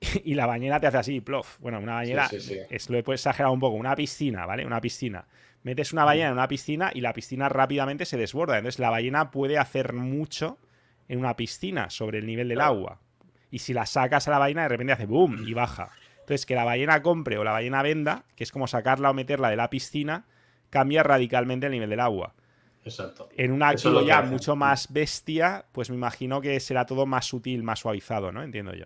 y la bañera te hace así, plof. Bueno, una bañera, Es, lo he exagerado un poco, una piscina, ¿vale? Una piscina. Metes una mm. ballena en una piscina y la piscina rápidamente se desborda. Entonces la ballena puede hacer mucho en una piscina sobre el nivel del agua. Y si la sacas a la ballena, de repente hace boom y baja. Entonces, que la ballena compre o la ballena venda, que es como sacarla o meterla de la piscina, cambia radicalmente el nivel del agua. Exacto. En un acto ya mucho más bestia, pues me imagino que será todo más sutil, más suavizado, ¿no? Entiendo yo.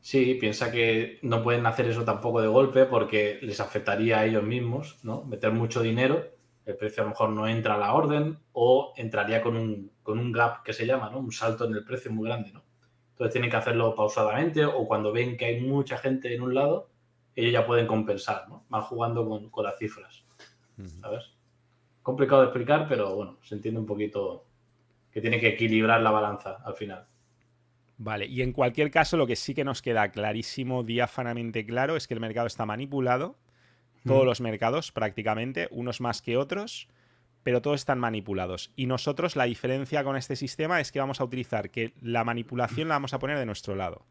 Sí, piensa que no pueden hacer eso tampoco de golpe porque les afectaría a ellos mismos, ¿no? Meter mucho dinero, el precio a lo mejor no entra a la orden o entraría con un, con un gap que se llama, ¿no? Un salto en el precio muy grande, ¿no? Entonces tienen que hacerlo pausadamente o cuando ven que hay mucha gente en un lado, ellos ya pueden compensar, ¿no? Van jugando con, las cifras, ¿sabes? Complicado de explicar, pero bueno, se entiende un poquito que tiene que equilibrar la balanza al final. Vale, y en cualquier caso lo que sí que nos queda clarísimo, diáfanamente claro, es que el mercado está manipulado, todos los mercados prácticamente, unos más que otros, pero todos están manipulados. Y nosotros la diferencia con este sistema es que vamos a utilizar que la manipulación la vamos a poner de nuestro lado.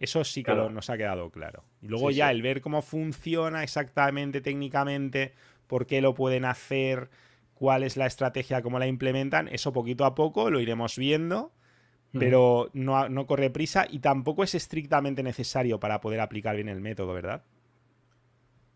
Eso sí que nos ha quedado claro. Y luego ya el ver cómo funciona exactamente técnicamente, por qué lo pueden hacer, cuál es la estrategia, cómo la implementan, eso poquito a poco lo iremos viendo, pero no corre prisa y tampoco es estrictamente necesario para poder aplicar bien el método, ¿verdad?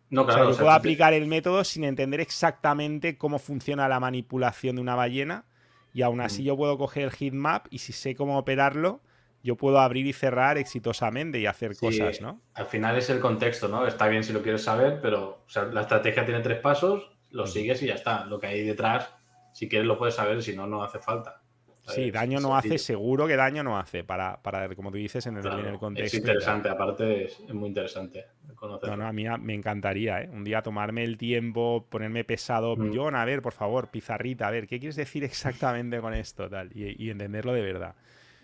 No, claro, o yo puedo aplicar el método sin entender exactamente cómo funciona la manipulación de una ballena y aún así yo puedo coger el heatmap y si sé cómo operarlo, yo puedo abrir y cerrar exitosamente y hacer cosas, ¿no? Al final es el contexto, ¿no? Está bien si lo quieres saber, pero la estrategia tiene tres pasos, lo sigues y ya está. Lo que hay detrás, si quieres lo puedes saber, si no, no hace falta. Sí, daño no hace, seguro que daño no hace, para, para como tú dices, en el, contexto. Es interesante, aparte es, muy interesante conocerlo. No, no, a mí me encantaría, ¿eh? Un día tomarme el tiempo, ponerme pesado, mm. a ver, por favor, pizarrita, a ver, ¿qué quieres decir exactamente con esto? Tal, y, entenderlo de verdad.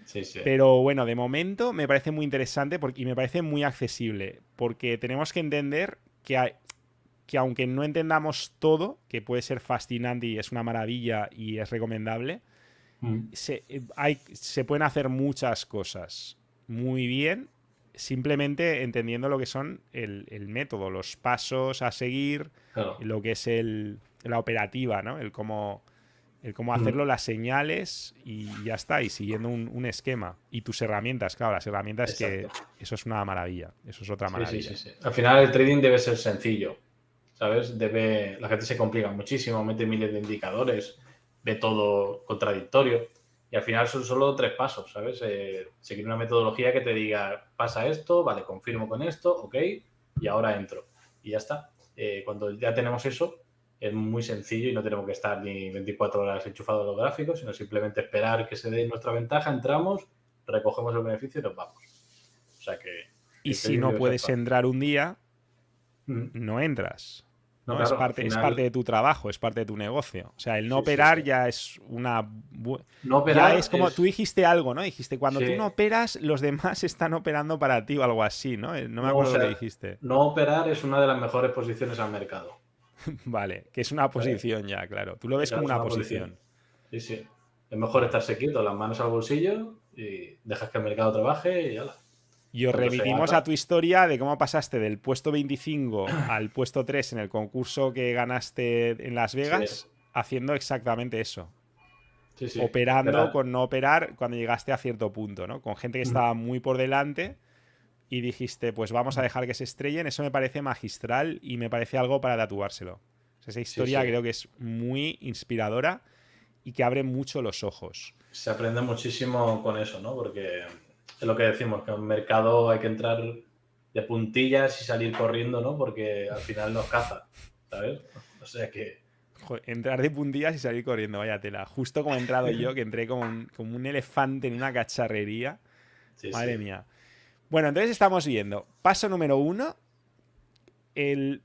Sí, sí. Pero bueno, de momento me parece muy interesante porque, y me parece muy accesible, porque tenemos que entender que que aunque no entendamos todo, que puede ser fascinante y es una maravilla y es recomendable, Mm. Eh, se, pueden hacer muchas cosas muy bien, simplemente entendiendo lo que son el, método, los pasos a seguir, lo que es el, la operativa, El cómo, el cómo mm. hacerlo, las señales y ya está, y siguiendo un, esquema. Y tus herramientas, claro, las herramientas que eso es una maravilla, eso es otra maravilla. Al final el trading debe ser sencillo, ¿sabes? Debe, la gente se complica muchísimo, mete miles de indicadores de todo contradictorio. Y al final son solo tres pasos, ¿sabes? Eh, seguir una metodología que te diga, pasa esto, vale, confirmo con esto, ok, y ahora entro. Y ya está. Eh, cuando ya tenemos eso, es muy sencillo y no tenemos que estar ni 24 horas enchufados a los gráficos, sino simplemente esperar que se dé nuestra ventaja, entramos, recogemos el beneficio y nos vamos. O sea que... Y este si no puedes entrar un día, mm. no entras es, parte, de tu trabajo, es parte de tu negocio. O sea, el no operar ya es una. No operar. Ya es como tú dijiste algo, ¿no? Dijiste, cuando tú no operas, los demás están operando para ti o algo así, ¿no? Eh, no me acuerdo lo que dijiste. No operar es una de las mejores posiciones al mercado. vale, que es una posición ya, claro. Tú lo ves como una, posición. Sí, sí. Es mejor estar quieto, las manos al bolsillo y dejas que el mercado trabaje y ya. Y os remitimos a tu historia de cómo pasaste del puesto 25 al puesto 3 en el concurso que ganaste en Las Vegas, haciendo exactamente eso. Sí, sí, Operando con no operar cuando llegaste a cierto punto, ¿no? Con gente que estaba muy por delante y dijiste, pues vamos a dejar que se estrellen. Eso me parece magistral y me parece algo para tatuárselo. esa historia creo que es muy inspiradora y que abre mucho los ojos. Se aprende muchísimo con eso, ¿no? Porque es lo que decimos, que en un mercado hay que entrar de puntillas y salir corriendo, ¿no? Porque al final nos caza, ¿sabes? O sea que... entrar de puntillas y salir corriendo, vaya tela. Justo como he entrado yo, que entré como un, elefante en una cacharrería. Madre mía. Bueno, entonces estamos viendo. Paso número uno.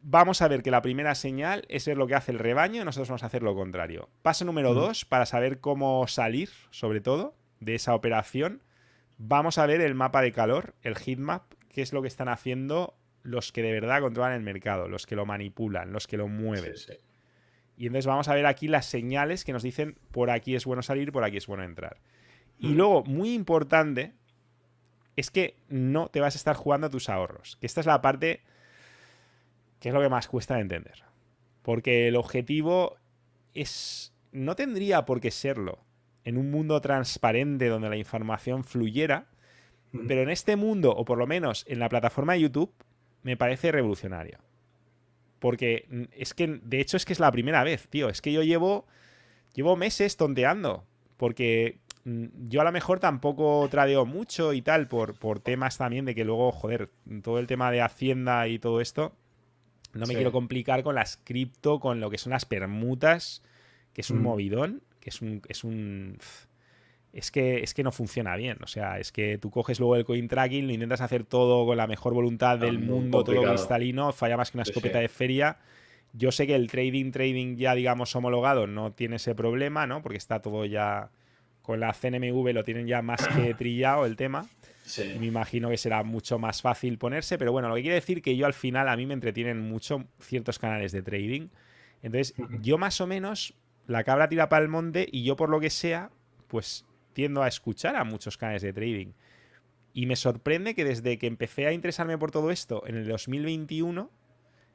vamos a ver que la primera señal es ver lo que hace el rebaño nosotros vamos a hacer lo contrario. Paso número mm. dos, para saber cómo salir, sobre todo, de esa operación, Vamos a ver el mapa de calor, el heatmap, qué es lo que están haciendo los que de verdad controlan el mercado, los que lo manipulan, los que lo mueven. Y entonces vamos a ver aquí las señales que nos dicen por aquí es bueno salir, por aquí es bueno entrar. Y mm. luego, muy importante, es que no te vas a estar jugando a tus ahorros. Que esta es la parte que es lo que más cuesta entender. Porque el objetivo es. no tendría por qué serlo en un mundo transparente donde la información fluyera, pero en este mundo, o por lo menos en la plataforma de YouTube, me parece revolucionario. Porque mm, es que, de hecho, es que es la primera vez, tío. Es que yo llevo, llevo meses tonteando. Porque mm, yo a lo mejor tampoco tradeo mucho y tal, por, por temas también de que luego, joder, todo el tema de Hacienda y todo esto, no me quiero complicar con las cripto, con lo que son las permutas, que es un movidón es un... Es un es que, es que no funciona bien. O sea, es que tú coges luego el coin tracking, lo intentas hacer todo con la mejor voluntad del mundo, todo cristalino, falla más que una escopeta de feria. Yo sé que el trading, trading ya, digamos, homologado no tiene ese problema, ¿no? Porque está todo ya con la CNMV, lo tienen ya más que trillado el tema. me imagino que será mucho más fácil ponerse, pero bueno, lo que quiere decir que yo al final a mí me entretienen mucho ciertos canales de trading. Entonces, yo más o menos la cabra tira para el monte y yo por lo que sea, pues tiendo a escuchar a muchos canales de trading. Y me sorprende que desde que empecé a interesarme por todo esto, en el 2021,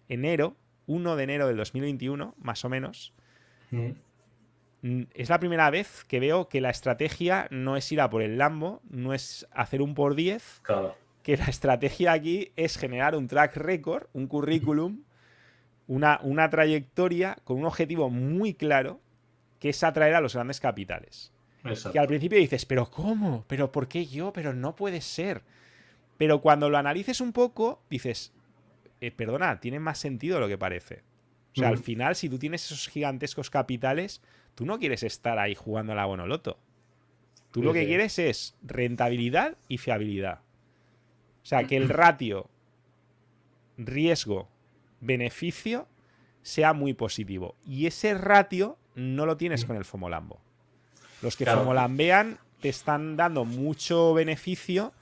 enero, 1 de enero del 2021, más o menos, mm. es la primera vez que veo que la estrategia no es ir a por el Lambo, no es hacer un por 10, que la estrategia aquí es generar un track record, un currículum, una, una trayectoria con un objetivo muy claro que es atraer a los grandes capitales. Que al principio dices, pero ¿cómo? ¿Pero por qué yo? Pero no puede ser. Pero cuando lo analices un poco, dices, eh, perdona, tiene más sentido lo que parece. O sea, al mm. final, si tú tienes esos gigantescos capitales, tú no quieres estar ahí jugando a la bonoloto. Tú lo que quieres es rentabilidad y fiabilidad. O sea, que el ratio riesgo-beneficio sea muy positivo. Y ese ratio no lo tienes con el FOMOLAMBO. Los que claro. FOMOLAMBEAN te están dando mucho beneficio,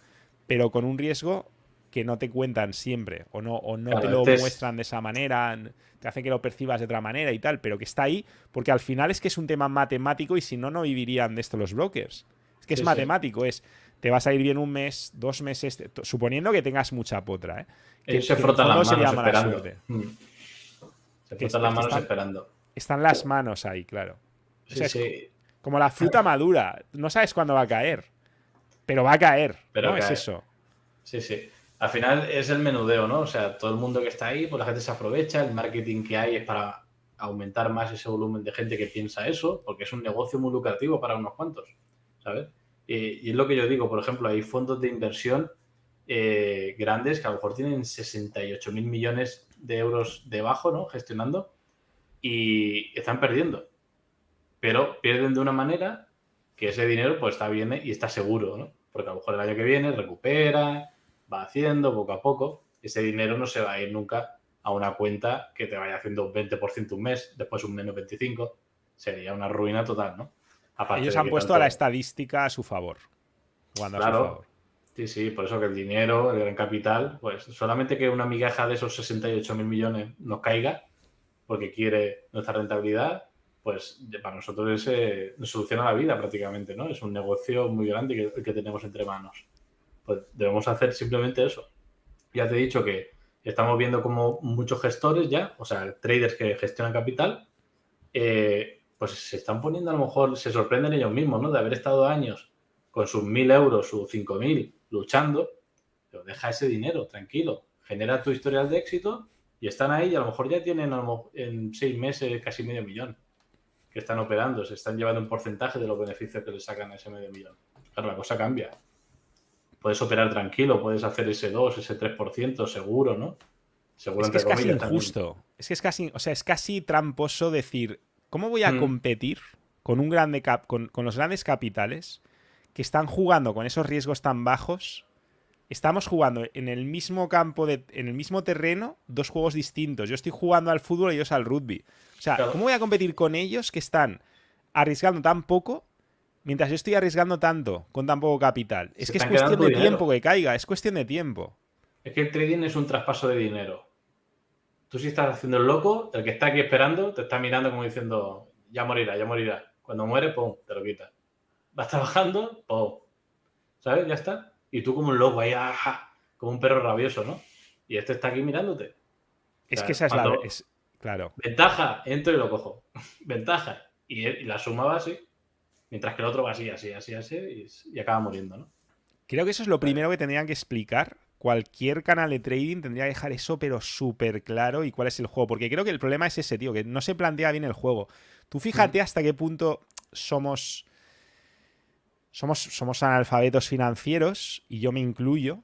pero con un riesgo que no te cuentan siempre o no, o no te lo muestran de esa manera, te hacen que lo percibas de otra manera y tal, pero que está ahí porque al final es que es un tema matemático y si no, no vivirían de esto los brokers. Es que es matemático, es te vas a ir bien un mes, dos meses, suponiendo que tengas mucha potra. ¿eh? se mm. frotan las manos esperando. Se frotan las manos esperando. Están las manos ahí, claro. Como la fruta madura. No sabes cuándo va a caer. Pero va a caer. Pero ¿no? es eso. Sí, sí. Al final es el menudeo, ¿no? O sea, todo el mundo que está ahí, pues la gente se aprovecha. El marketing que hay es para aumentar más ese volumen de gente que piensa eso, porque es un negocio muy lucrativo para unos cuantos, ¿sabes? y es lo que yo digo, por ejemplo, hay fondos de inversión eh, grandes que a lo mejor tienen 68 mil millones de euros debajo, ¿no? Gestionando y están perdiendo. Pero pierden de una manera que ese dinero pues está bien y está seguro, ¿no? Porque a lo mejor el año que viene recupera, va haciendo poco a poco. Ese dinero no se va a ir nunca a una cuenta que te vaya haciendo un 20% un mes, después un menos 25. Sería una ruina total, ¿no? Ellos han puesto a la estadística a su favor. claro, Sí, sí, por eso que el dinero, el gran capital, pues solamente que una migaja de esos 68 mil millones nos caiga, porque quiere nuestra rentabilidad, pues para nosotros se eh, soluciona la vida prácticamente, ¿no? Es un negocio muy grande que, que tenemos entre manos. Pues debemos hacer simplemente eso. Ya te he dicho que estamos viendo como muchos gestores ya, o sea, traders que gestionan capital, eh, pues se están poniendo a lo mejor, se sorprenden ellos mismos, ¿no? De haber estado años con sus mil euros, sus cinco mil luchando, pero deja ese dinero, tranquilo, genera tu historial de éxito y están ahí y a lo mejor ya tienen en seis meses casi medio millón que están operando, se están llevando un porcentaje de los beneficios que le sacan a ese medio millón. Claro, la cosa cambia. Puedes operar tranquilo, puedes hacer ese 2, ese 3% seguro, ¿no? Seguro es que es casi injusto. Es que es casi, o sea, es casi tramposo decir, ¿cómo voy a mm. competir con, un grande cap, con, con los grandes capitales que están jugando con esos riesgos tan bajos estamos jugando en el mismo campo, en el mismo terreno, dos juegos distintos. Yo estoy jugando al fútbol y ellos al rugby. O sea, ¿cómo voy a competir con ellos que están arriesgando tan poco mientras yo estoy arriesgando tanto con tan poco capital? Es que es cuestión de tiempo que caiga, es cuestión de tiempo. Es que el trading es un traspaso de dinero. Tú si sí estás haciendo el loco, el que está aquí esperando te está mirando como diciendo, ya morirá, ya morirá. Cuando muere, pum, te lo quita Vas trabajando, pum. ¿Sabes? Ya está. Y tú como un loco ahí, como un perro rabioso, ¿no? Y este está aquí mirándote. es que esa es la... claro. Ventaja, entro y lo cojo. Ventaja. Y, la suma va así. Mientras que el otro va así, así, así, así y, y acaba muriendo, ¿no? Creo que eso es lo primero que tendrían que explicar cualquier canal de trading tendría que dejar eso, pero súper claro y cuál es el juego. Porque creo que el problema es ese, tío, que no se plantea bien el juego. Tú fíjate hmm. hasta qué punto somos somos, analfabetos financieros y yo me incluyo,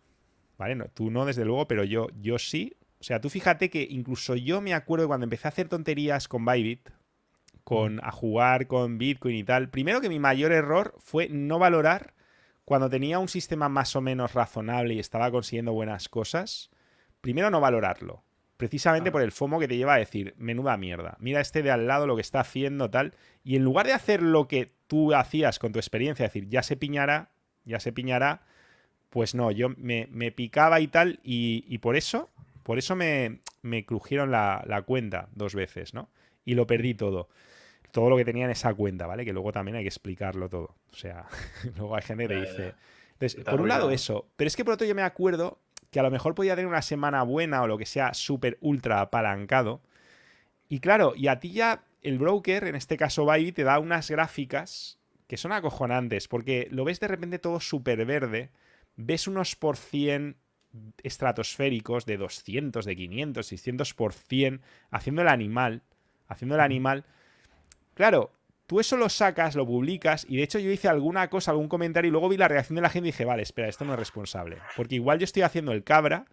¿vale? tú no, desde luego, pero yo, yo sí. O sea, tú fíjate que incluso yo me acuerdo cuando empecé a hacer tonterías con Bybit, con, mm. a jugar con Bitcoin y tal. Primero que mi mayor error fue no valorar cuando tenía un sistema más o menos razonable y estaba consiguiendo buenas cosas. Primero no valorarlo precisamente ah. por el FOMO que te lleva a decir, menuda mierda, mira este de al lado lo que está haciendo, tal. Y en lugar de hacer lo que tú hacías con tu experiencia, decir, ya se piñará, ya se piñará, pues no, yo me, me picaba y tal, y, por eso, por eso me, me crujieron la, la, cuenta dos veces, ¿no? Y lo perdí todo. Todo lo que tenía en esa cuenta, ¿vale? Que luego también hay que explicarlo todo. O sea, luego hay gente que dice... Entonces, por un lado eso, pero es que por otro yo me acuerdo que a lo mejor podía tener una semana buena o lo que sea, súper ultra apalancado. Y claro, y a ti ya el broker, en este caso Bybit, te da unas gráficas que son acojonantes, porque lo ves de repente todo súper verde, ves unos por cien estratosféricos de 200, de 500, 600 por cien, haciendo el animal, haciendo el animal. Claro, Tú eso lo sacas, lo publicas, y de hecho yo hice alguna cosa, algún comentario, y luego vi la reacción de la gente y dije, vale, espera, esto no es responsable. Porque igual yo estoy haciendo el cabra,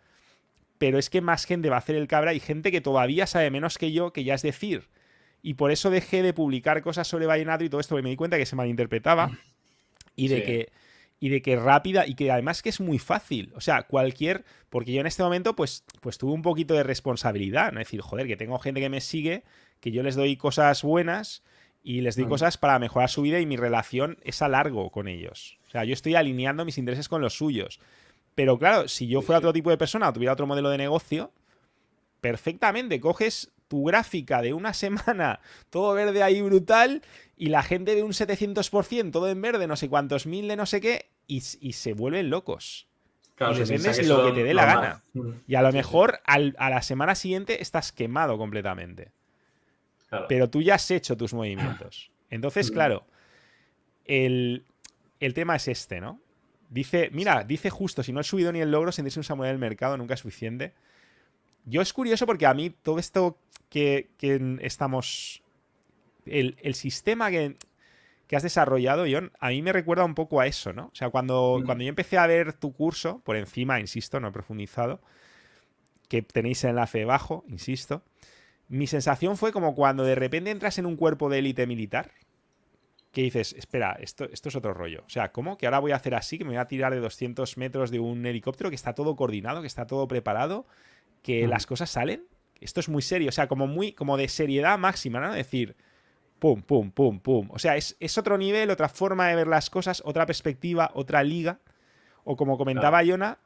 pero es que más gente va a hacer el cabra y gente que todavía sabe menos que yo, que ya es decir. Y por eso dejé de publicar cosas sobre vallenato y todo esto, porque me di cuenta que se malinterpretaba mm. y de que y de que rápida y que además que es muy fácil. O sea, cualquier. Porque yo en este momento, pues, pues tuve un poquito de responsabilidad, ¿no? Es decir, joder, que tengo gente que me sigue, que yo les doy cosas buenas y les doy cosas para mejorar su vida y mi relación es a largo con ellos. O sea, yo estoy alineando mis intereses con los suyos. Pero claro, si yo fuera otro tipo de persona o tuviera otro modelo de negocio, perfectamente coges tu gráfica de una semana, todo verde ahí brutal, y la gente de un 700%, todo en verde, no sé cuántos mil de no sé qué, y, se vuelven locos. Claro, y lo que te dé la gana. Mm. Y a lo mejor a la semana siguiente estás quemado completamente. Pero tú ya has hecho tus movimientos. Entonces, mm. claro, el, tema es este, ¿no? Dice, mira, dice justo, si no has subido ni el logro, sentirse un Samuel del mercado nunca es suficiente. Yo es curioso porque a mí todo esto que, estamos... El, sistema que, has desarrollado, John, a mí me recuerda un poco a eso, ¿no? O sea, mm. cuando, yo empecé a ver tu curso, por encima, insisto, no he profundizado, que tenéis el enlace debajo, insisto, mi sensación fue como cuando de repente entras en un cuerpo de élite militar, que dices, espera, esto, esto es otro rollo. O sea, ¿cómo? Que ahora voy a hacer así, que me voy a tirar de 200 metros de un helicóptero, que está todo coordinado, que está todo preparado, que mm. las cosas salen. Esto es muy serio, o sea, como, muy, como de seriedad máxima, ¿no? Decir, pum, pum, pum, pum. O sea, es, es otro nivel, otra forma de ver las cosas, otra perspectiva, otra liga. O como comentaba Yona,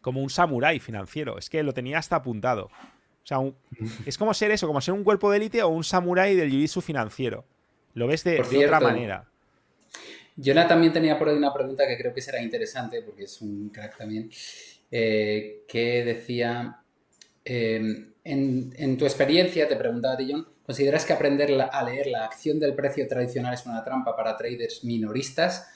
como un samurái financiero. Es que lo tenía hasta apuntado. O sea, es como ser eso, como ser un cuerpo de élite o un samurái del jiu financiero. Lo ves de, otra manera. Jonah también tenía por ahí una pregunta que creo que será interesante, porque es un crack también, eh, que decía, em, en, tu experiencia, te preguntaba a ti John, ¿consideras que aprender a leer la acción del precio tradicional es una trampa para traders minoristas?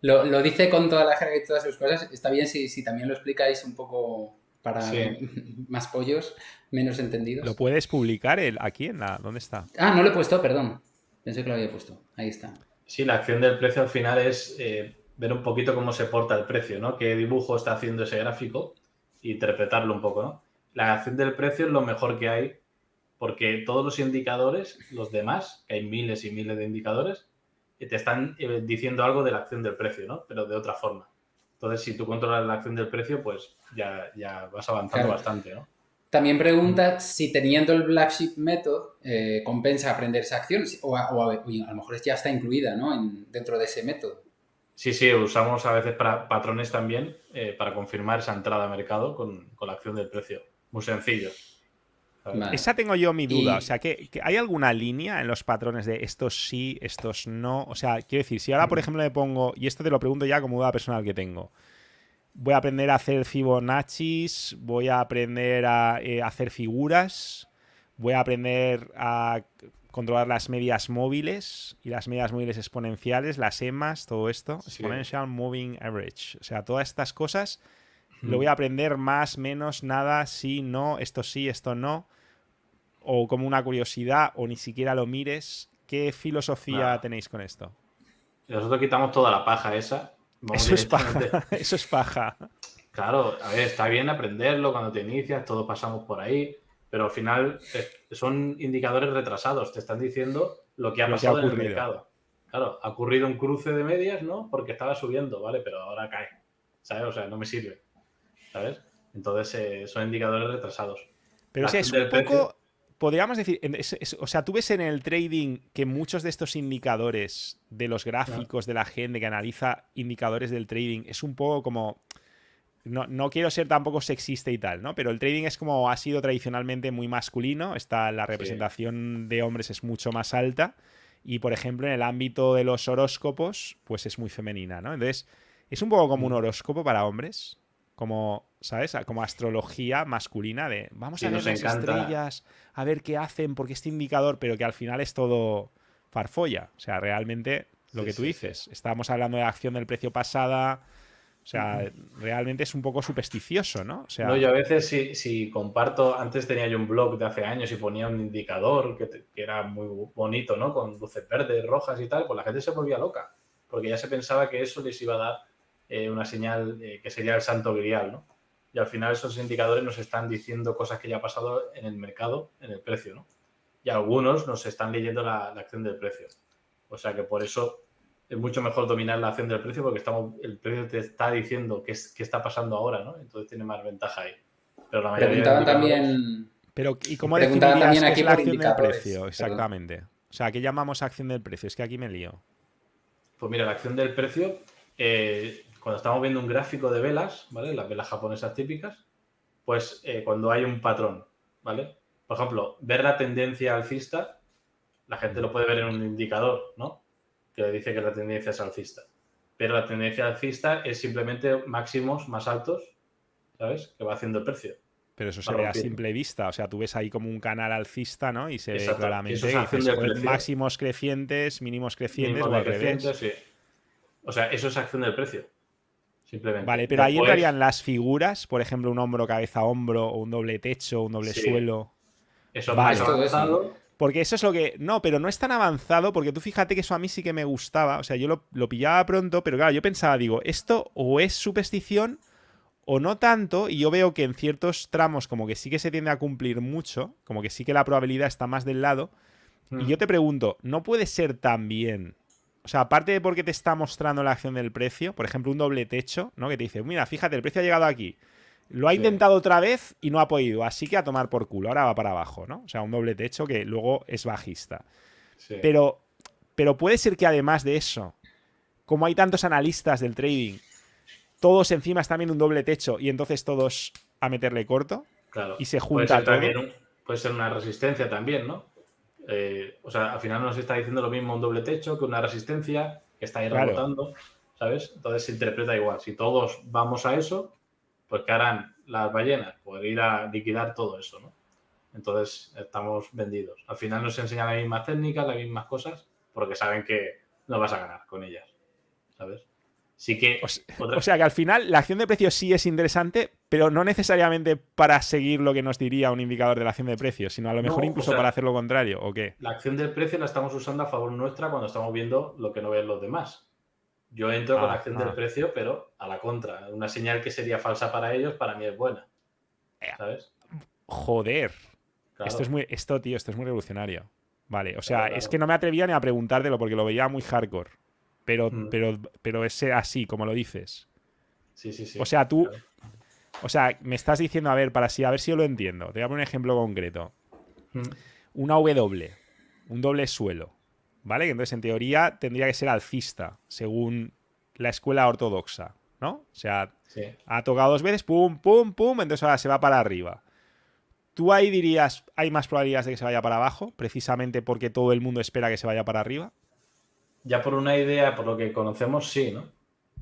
Lo, dice con toda la jerga y todas sus cosas. Está bien si, también lo explicáis un poco para más pollos, menos entendidos. ¿Lo puedes publicar aquí en la... ¿Dónde está? Ah, no lo he puesto, perdón. Pensé que lo había puesto. Ahí está. Sí, la acción del precio al final es eh, ver un poquito cómo se porta el precio, ¿no? Qué dibujo está haciendo ese gráfico e interpretarlo un poco, ¿no? La acción del precio es lo mejor que hay porque todos los indicadores, los demás, que hay miles y miles de indicadores, eh, te están eh, diciendo algo de la acción del precio, ¿no? Pero de otra forma. Entonces, si tú controlas la acción del precio, pues ya, ya vas avanzando bastante, ¿no? También pregunta si teniendo el Black Sheep Method eh, compensa aprender esa o, o a, lo mejor ya está incluida ¿no? en, dentro de ese método. Sí, sí, usamos a veces para patrones también eh, para confirmar esa entrada a mercado con, la acción del precio. Muy sencillo. Esa tengo yo mi duda. O sea, ¿que, que hay alguna línea en los patrones de estos sí, estos no? O sea, quiero decir, si ahora, por ejemplo, le pongo, y esto te lo pregunto ya como duda personal que tengo, voy a aprender a hacer Fibonacci, voy a aprender eh, a hacer figuras, voy a aprender a controlar las medias móviles y las medias móviles exponenciales, las EMAs, todo esto, Exponential Moving Average, o sea, todas estas cosas lo voy a aprender más, menos, nada, sí, no, esto sí, esto no, o como una curiosidad, o ni siquiera lo mires. ¿Qué filosofía tenéis con esto? Nosotros quitamos toda la paja esa eso es paja. Claro, a ver, está bien aprenderlo cuando te inicias, todos pasamos por ahí, pero al final son indicadores retrasados, te están diciendo lo que ha pasado en el mercado. Claro, ha ocurrido un cruce de medias, ¿no? Porque estaba subiendo, ¿vale? Pero ahora cae, ¿sabes? O sea, no me sirve, ¿sabes? Entonces eh, son indicadores retrasados. Pero si es un poco podríamos decir, o sea, tú ves en el trading que muchos de estos indicadores de los gráficos de la gente que analiza indicadores del trading es un poco como... No, quiero ser tampoco sexista y tal, ¿no? Pero el trading es como ha sido tradicionalmente muy masculino, está, la representación de hombres es mucho más alta y, por ejemplo, en el ámbito de los horóscopos, pues es muy femenina, ¿no? Entonces, es un poco como un mm. horóscopo para hombres, como ¿sabes? Como astrología masculina de vamos a ver las estrellas, a ver qué hacen, porque este indicador, pero que al final es todo farfolla. O sea, realmente lo que tú dices, estábamos hablando de acción del precio pasada. O sea, realmente es un poco supersticioso, ¿no? O sea, yo a veces si, comparto, antes tenía yo un blog de hace años y ponía un indicador que, era muy bonito, ¿no? Con luces verdes, rojas y tal, pues la gente se volvía loca, porque ya se pensaba que eso les iba a dar eh, una señal eh, que sería el santo grial, ¿no? y al final esos indicadores nos están diciendo cosas que ya ha pasado en el mercado, en el precio, ¿no? Y algunos nos están leyendo la, acción del precio. O sea que por eso es mucho mejor dominar la acción del precio porque estamos, el precio te está diciendo qué, es, qué está pasando ahora, ¿no? Entonces tiene más ventaja ahí. Pero la mayoría también... Pero, ¿y cómo preguntaban también aquí acción del Precio? Exactamente. O sea, ¿qué llamamos acción del precio? Es que aquí me lío. Pues mira, la acción del precio eh, cuando estamos viendo un gráfico de velas, ¿vale? Las velas japonesas típicas, pues eh, cuando hay un patrón, ¿vale? Por ejemplo, ver la tendencia alcista, la gente lo puede ver en un indicador, ¿no? Que le dice que la tendencia es alcista. Pero la tendencia alcista es simplemente máximos más altos, ¿sabes? Que va haciendo el precio. Pero eso se ve a simple vista, o sea, tú ves ahí como un canal alcista, ¿no? Y se ve claramente máximos crecientes, mínimos crecientes, o crecientes, O sea, eso es acción del precio. Simplemente. Vale, pero ahí entrarían las figuras, por ejemplo, un hombro, cabeza, hombro, o un doble techo, un doble suelo. Eso vale. Porque eso es lo que. No, pero no es tan avanzado, porque tú fíjate que eso a mí sí que me gustaba. O sea, yo lo, pillaba pronto, pero claro, yo pensaba, digo, esto o es superstición o no tanto, y yo veo que en ciertos tramos como que sí que se tiende a cumplir mucho, como que sí que la probabilidad está más del lado. Y mm. yo te pregunto, ¿no puede ser también o sea, aparte de porque te está mostrando la acción del precio, por ejemplo, un doble techo, ¿no? Que te dice, mira, fíjate, el precio ha llegado aquí. Lo ha intentado otra vez y no ha podido, así que a tomar por culo, ahora va para abajo, ¿no? O sea, un doble techo que luego es bajista. Pero, pero puede ser que además de eso, como hay tantos analistas del trading, todos encima están viendo un doble techo y entonces todos a meterle corto y se junta puede También puede ser una resistencia también, ¿no? Eh, o sea, al final nos está diciendo lo mismo un doble techo que una resistencia que está ahí rebotando, ¿sabes? Entonces se interpreta igual. Si todos vamos a eso, pues ¿qué harán las ballenas? Poder ir a liquidar todo eso, ¿no? Entonces estamos vendidos. Al final nos enseñan las mismas técnicas, las mismas cosas, porque saben que no vas a ganar con ellas, ¿sabes? Sí que. O sea, que al final la acción de precios sí es interesante, pero no necesariamente para seguir lo que nos diría un indicador de la acción de precios, sino a lo mejor incluso para hacer lo contrario, ¿o qué? La acción del precio la estamos usando a favor nuestra cuando estamos viendo lo que no ven los demás. Yo entro con la ah, acción ah. del precio, pero a la contra. Una señal que sería falsa para ellos, para mí es buena. Eh, ¿Sabes? Joder. Esto es muy. Esto, tío, esto es muy revolucionario. Vale, o sea, es que no me atrevía ni a preguntártelo porque lo veía muy hardcore. Pero, mm. pero, pero es así, como lo dices. Sí, sí, sí. O sea, tú, o sea, me estás diciendo, a ver, para si a ver si yo lo entiendo. Te voy a poner un ejemplo concreto. Una W, un doble suelo, ¿vale? Que entonces en teoría tendría que ser alcista, según la escuela ortodoxa, ¿no? O sea, ha tocado dos veces, pum, pum, pum, entonces ahora se va para arriba. ¿Tú ahí dirías, hay más probabilidades de que se vaya para abajo, precisamente porque todo el mundo espera que se vaya para arriba? Ya por una idea, por lo que conocemos, sí, ¿no?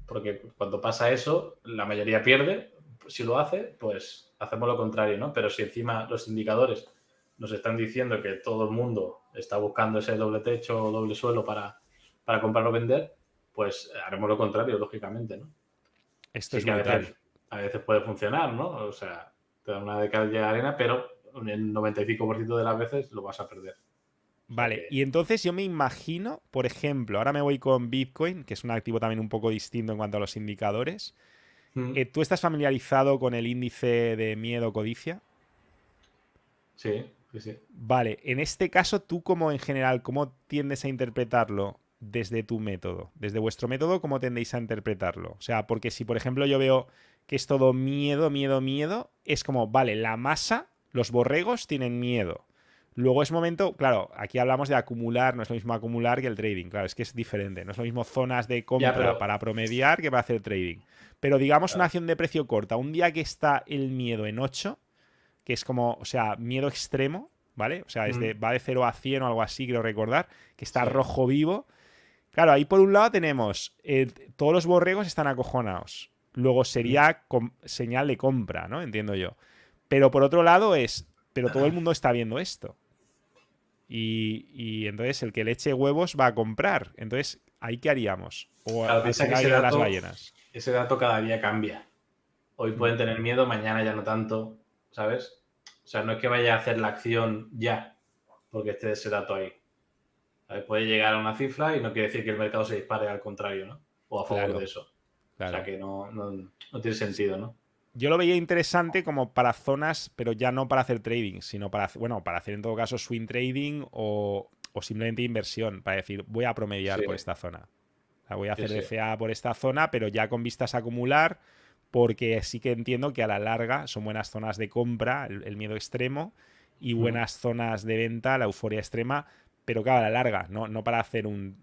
Porque cuando pasa eso, la mayoría pierde, si lo hace, pues hacemos lo contrario, ¿no? Pero si encima los indicadores nos están diciendo que todo el mundo está buscando ese doble techo o doble suelo para, para comprar o vender, pues haremos lo contrario, lógicamente, ¿no? Esto es que a, veces, puede funcionar, ¿no? O sea, te da una de de arena, pero en el 95% de las veces lo vas a perder. Vale, y entonces yo me imagino, por ejemplo, ahora me voy con Bitcoin, que es un activo también un poco distinto en cuanto a los indicadores. Eh, ¿Tú estás familiarizado con el índice de miedo codicia? Sí, sí, sí. Vale, en este caso, tú como en general, ¿cómo tiendes a interpretarlo desde tu método? Desde vuestro método, ¿cómo tendéis a interpretarlo? O sea, porque si por ejemplo yo veo que es todo miedo, miedo, miedo, es como, vale, la masa, los borregos tienen miedo. Luego es momento, claro, aquí hablamos de acumular, no es lo mismo acumular que el trading, claro, es que es diferente, no es lo mismo zonas de compra para promediar que para hacer trading. Pero digamos una acción de precio corta, un día que está el miedo en 8, que es como, o sea, miedo extremo, ¿vale? O sea, mm. va de 0 a 100 o algo así, creo recordar, que está rojo vivo. Claro, ahí por un lado tenemos, eh, todos los borregos están acojonados. Luego sería mm. señal de compra, ¿no? Entiendo yo. Pero por otro lado es, pero todo el mundo está viendo esto. Y, entonces el que le eche huevos va a comprar. Entonces, ¿ahí qué haríamos? O a que las ballenas. Ese dato cada día cambia. Hoy pueden mm. tener miedo, mañana ya no tanto, ¿sabes? O sea, no es que vaya a hacer la acción ya, porque esté ese dato ahí. Puede llegar a una cifra y no quiere decir que el mercado se dispare al contrario, ¿no? O a favor de eso. O sea, que no tiene sentido, ¿no? yo lo veía interesante como para zonas, pero ya no para hacer trading, sino para, bueno, para hacer en todo caso swing trading o, simplemente inversión, para decir, voy a promediar por esta zona. la voy a hacer DCA por esta zona, pero ya con vistas a acumular, porque sí que entiendo que a la larga son buenas zonas de compra, el, miedo extremo, y buenas zonas de venta, la euforia extrema, pero claro, a la larga, no para hacer un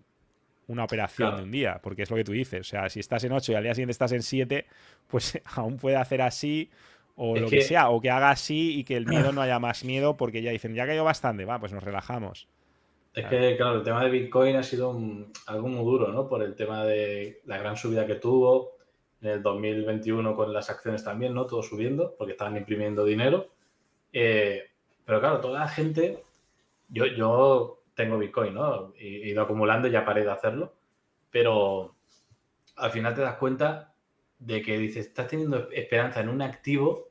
una operación de un día, porque es lo que tú dices. O sea, si estás en 8 y al día siguiente estás en 7, pues aún puede hacer así o lo que... sea, o que haga así y que el miedo no haya más miedo porque ya dicen, ya cayó bastante, va, pues nos relajamos. Es que, claro, el tema de Bitcoin ha sido algo muy duro, ¿no? Por el tema de la gran subida que tuvo en el 2021 con las acciones también, ¿no? Todo subiendo, porque estaban imprimiendo dinero. Eh, pero claro, toda la gente, yo, yo tengo Bitcoin, ¿no? He ido acumulando, y ya paré de hacerlo, pero al final te das cuenta de que dices, estás teniendo esperanza en un activo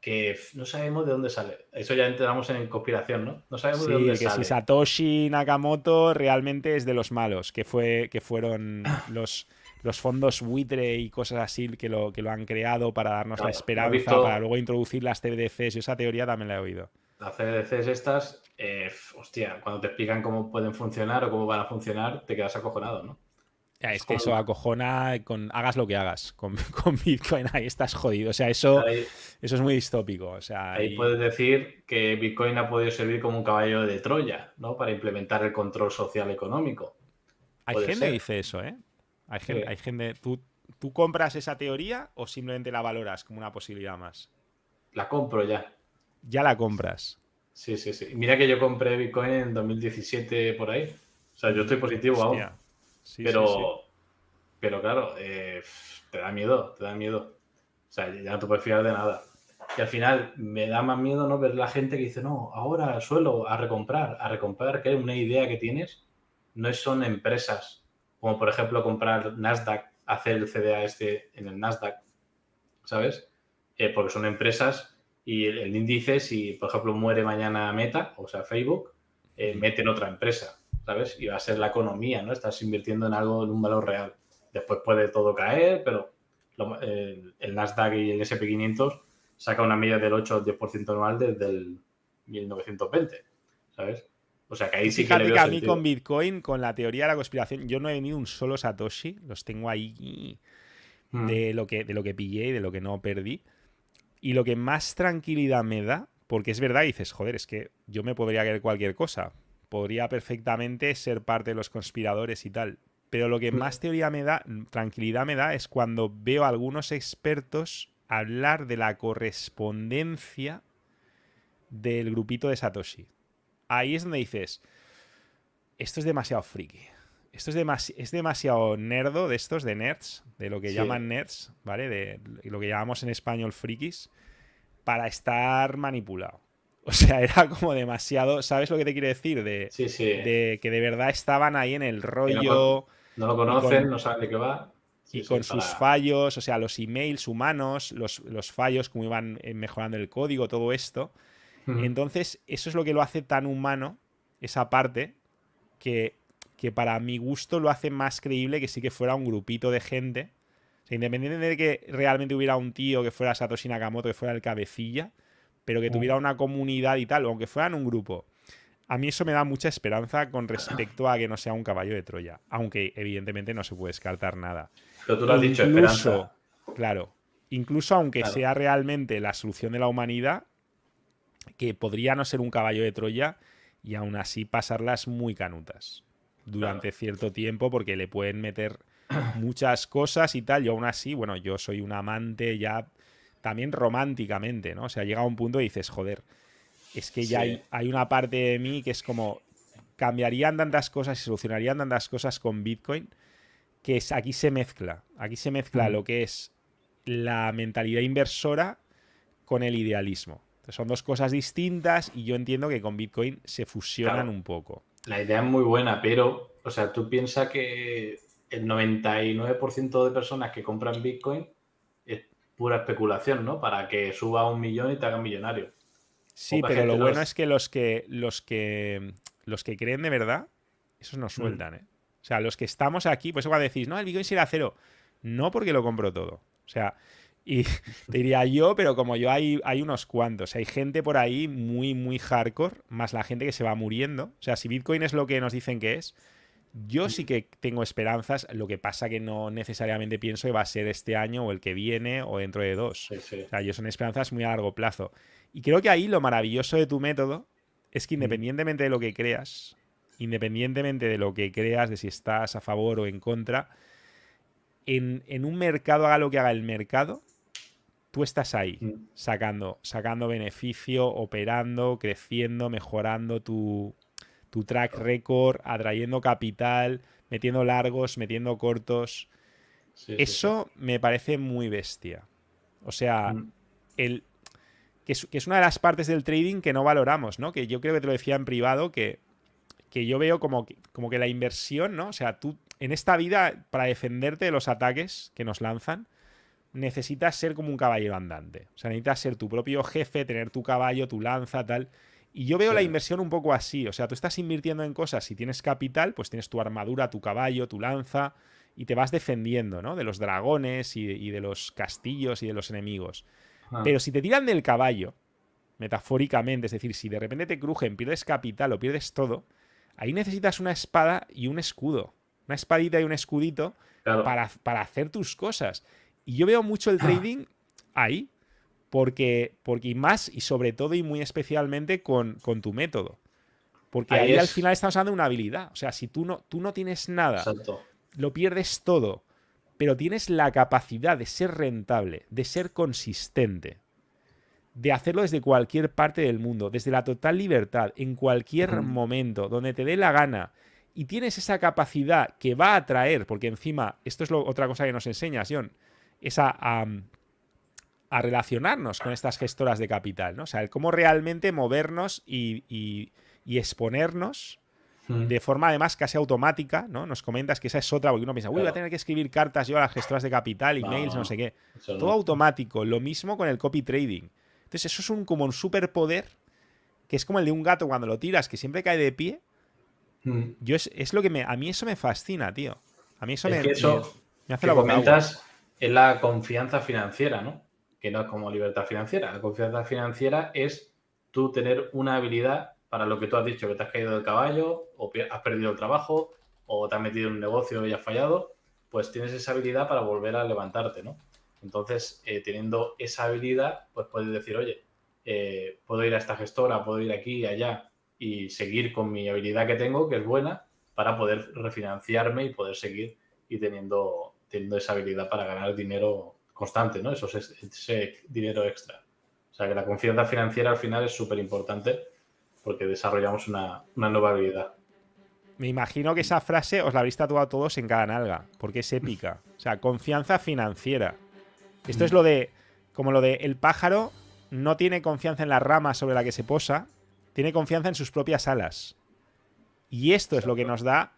que no sabemos de dónde sale. Eso ya entramos en conspiración, ¿no? No sabemos de dónde que Si Satoshi Nakamoto realmente es de los malos, que, fue, que fueron los, los fondos buitre y cosas así que lo, que lo han creado para darnos la esperanza, para luego introducir las CBDCs. y esa teoría también la he oído las CDCs estas, eh, hostia, cuando te explican cómo pueden funcionar o cómo van a funcionar, te quedas acojonado, ¿no? es que eso acojona con hagas lo que hagas con, Bitcoin, ahí estás jodido. O sea, eso, eso es muy distópico. O sea, ahí puedes decir que Bitcoin ha podido servir como un caballo de Troya, ¿no? Para implementar el control social económico. Hay gente que dice eso, ¿eh? Hay gente, hay gente ¿tú, compras esa teoría o simplemente la valoras como una posibilidad más? La compro ya ya la compras. Sí, sí, sí. Mira que yo compré Bitcoin en 2017 por ahí. O sea, yo estoy positivo ahora pero, pero claro, eh, te da miedo, te da miedo. O sea, ya no te puedes fiar de nada. Y al final me da más miedo no ver la gente que dice, no, ahora suelo a recomprar, a recomprar, que es una idea que tienes. No son empresas, como por ejemplo comprar Nasdaq, hacer el CDA este en el Nasdaq, ¿sabes? Eh, porque son empresas y el, índice, si por ejemplo muere mañana Meta, o sea, Facebook, eh, mete en otra empresa, ¿sabes? Y va a ser la economía, ¿no? Estás invirtiendo en algo, en un valor real. Después puede todo caer, pero el Nasdaq y el SP500 saca una media del 8 o 10% anual desde el 1920, ¿sabes? O sea, que ahí sí Fíjate que, a mí con Bitcoin, con la teoría de la conspiración, yo no he venido un solo Satoshi, los tengo ahí mm. de, lo que, de lo que pillé y de lo que no perdí. Y lo que más tranquilidad me da, porque es verdad, dices, joder, es que yo me podría querer cualquier cosa. Podría perfectamente ser parte de los conspiradores y tal. Pero lo que más teoría me da, mm, tranquilidad me da, es cuando veo a algunos expertos hablar de la correspondencia del grupito de Satoshi. Ahí es donde dices, esto es demasiado friki. Esto es, demasiado, es demasiado nerdo de estos, de nerds, de lo que llaman nerds, ¿vale? De lo que llamamos en español frikis, para estar manipulado. O sea, era como demasiado. ¿Sabes lo que te quiere decir? De, que de verdad estaban ahí en el rollo. No, lo conocen, no saben de qué va. y con sus fallos, o sea, los emails humanos, los, fallos, cómo iban eh, mejorando el código, todo esto. Entonces, eso es lo que lo hace tan humano, esa parte, que que para mi gusto lo hace más creíble que sí que fuera un grupito de gente. O sea, independiente de que realmente hubiera un tío que fuera Satoshi Nakamoto, que fuera el cabecilla, pero que mm. tuviera una comunidad y tal, aunque fueran un grupo. A mí eso me da mucha esperanza con respecto a que no sea un caballo de Troya, aunque evidentemente no se puede descartar nada. Pero tú lo has dicho, esperanza. Claro, incluso aunque sea realmente la solución de la humanidad, que podría no ser un caballo de Troya y aún así pasarlas muy canutas durante cierto tiempo porque le pueden meter muchas cosas y tal. Yo aún así, bueno, yo soy un amante ya también románticamente, ¿no? O sea, llega un punto y dices, joder, es que ya hay, una parte de mí que es como, cambiarían tantas cosas y solucionarían tantas cosas con Bitcoin, que es, aquí se mezcla, aquí se mezcla mm. lo que es la mentalidad inversora con el idealismo. son dos cosas distintas y yo entiendo que con Bitcoin se fusionan un poco. La idea es muy buena, pero, o sea, tú piensas que el 99% de personas que compran Bitcoin es pura especulación, ¿no? Para que suba un millón y te hagan millonario. Sí, pero lo bueno es que los que los que los que creen de verdad, esos nos sueltan, mm. ¿eh? O sea, los que estamos aquí, pues igual decís, no, el Bitcoin será cero. No porque lo compro todo. O sea, y te diría yo, pero como yo hay, hay unos cuantos. Hay gente por ahí muy, muy hardcore, más la gente que se va muriendo. O sea, si Bitcoin es lo que nos dicen que es, yo sí que tengo esperanzas, lo que pasa que no necesariamente pienso que va a ser este año o el que viene o dentro de dos. O sea, yo son esperanzas muy a largo plazo. Y creo que ahí lo maravilloso de tu método es que independientemente de lo que creas, independientemente de lo que creas, de si estás a favor o en contra, en, en un mercado haga lo que haga el mercado, tú estás ahí, mm. sacando, sacando beneficio, operando, creciendo, mejorando tu, track record, atrayendo capital, metiendo largos, metiendo cortos. Eso me parece muy bestia. O sea, mm. el, que es, una de las partes del trading que no valoramos, ¿no? Que yo creo que te lo decía en privado, que, que yo veo como que, como que la inversión, ¿no? O sea, tú en esta vida, para defenderte de los ataques que nos lanzan, necesitas ser como un caballero andante. O sea, necesitas ser tu propio jefe, tener tu caballo, tu lanza, tal. Y yo veo la inversión un poco así. O sea, tú estás invirtiendo en cosas. Si tienes capital, pues tienes tu armadura, tu caballo, tu lanza. Y te vas defendiendo, ¿no? De los dragones y, de los castillos y de los enemigos. Ah. Pero si te tiran del caballo, metafóricamente, es decir, si de repente te crujen, pierdes capital o pierdes todo, ahí necesitas una espada y un escudo. Una espadita y un escudito para, para hacer tus cosas. Y yo veo mucho el ah. trading ahí, porque, porque más y sobre todo y muy especialmente con, tu método. Porque ahí, al final estamos hablando una habilidad. O sea, si tú no, tú no tienes nada, lo pierdes todo, pero tienes la capacidad de ser rentable, de ser consistente, de hacerlo desde cualquier parte del mundo, desde la total libertad, en cualquier momento, donde te dé la gana, y tienes esa capacidad que va a atraer, porque encima, esto es otra cosa que nos enseñas, John, es a, relacionarnos con estas gestoras de capital, ¿no? O sea, el cómo realmente movernos y, exponernos hmm. de forma además casi automática, ¿no? Nos comentas que esa es otra, porque uno piensa, uy, voy a tener que escribir cartas yo a las gestoras de capital, emails, no, no sé qué. Todo automático, lo mismo con el copy trading. Entonces, eso es un, como un superpoder, que es como el de un gato cuando lo tiras, que siempre cae de pie. Hmm. Yo es, lo que me, a mí eso me fascina, tío. A mí eso, me, eso me, hace que la comentas, es la confianza financiera, ¿no? Que no es como libertad financiera. La confianza financiera es tú tener una habilidad para lo que tú has dicho, que te has caído del caballo, o has perdido el trabajo, o te has metido en un negocio y has fallado, pues tienes esa habilidad para volver a levantarte, ¿no? Entonces, eh, teniendo esa habilidad, pues puedes decir, oye, eh, puedo ir a esta gestora, puedo ir aquí y allá y seguir con mi habilidad que tengo, que es buena, para poder refinanciarme y poder seguir y teniendo teniendo esa habilidad para ganar dinero constante, ¿no? Eso es, ese dinero extra. O sea que la confianza financiera al final es súper importante porque desarrollamos una, una, nueva habilidad. Me imagino que esa frase os la habéis tatuado todos en cada nalga, porque es épica. O sea, confianza financiera. Esto es lo de, como lo de el pájaro no tiene confianza en la rama sobre la que se posa, tiene confianza en sus propias alas. Y esto es lo que nos da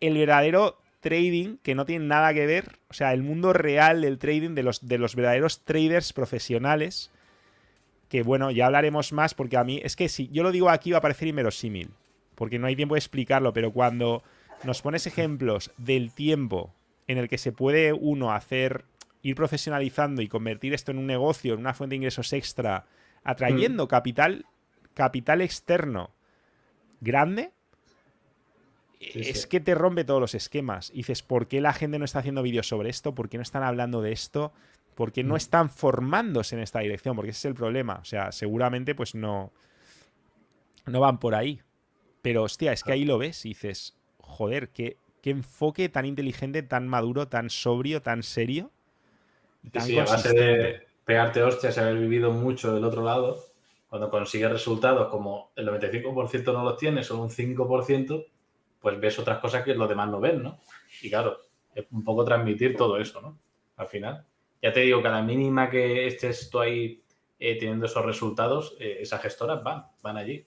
el verdadero trading que no tiene nada que ver, o sea, el mundo real del trading de los, de los verdaderos traders profesionales, que bueno, ya hablaremos más porque a mí, es que si yo lo digo aquí va a parecer inverosímil, porque no hay tiempo de explicarlo, pero cuando nos pones ejemplos del tiempo en el que se puede uno hacer, ir profesionalizando y convertir esto en un negocio, en una fuente de ingresos extra, atrayendo mm. capital, capital externo grande, es que te rompe todos los esquemas. dices, ¿por qué la gente no está haciendo vídeos sobre esto? ¿Por qué no están hablando de esto? ¿Por qué no mm. están formándose en esta dirección? Porque ese es el problema. O sea, seguramente pues no, no van por ahí. Pero hostia, es que ahí lo ves y dices, joder, qué, qué enfoque tan inteligente, tan maduro, tan sobrio, tan serio. Tan a base de pegarte hostias y haber vivido mucho del otro lado, cuando consigues resultados como el 95% no los tienes solo un 5%, pues ves otras cosas que los demás no ven, ¿no? Y claro, es un poco transmitir todo eso, ¿no? Al final. Ya te digo que a la mínima que estés tú ahí eh, teniendo esos resultados, eh, esas gestoras van, van allí.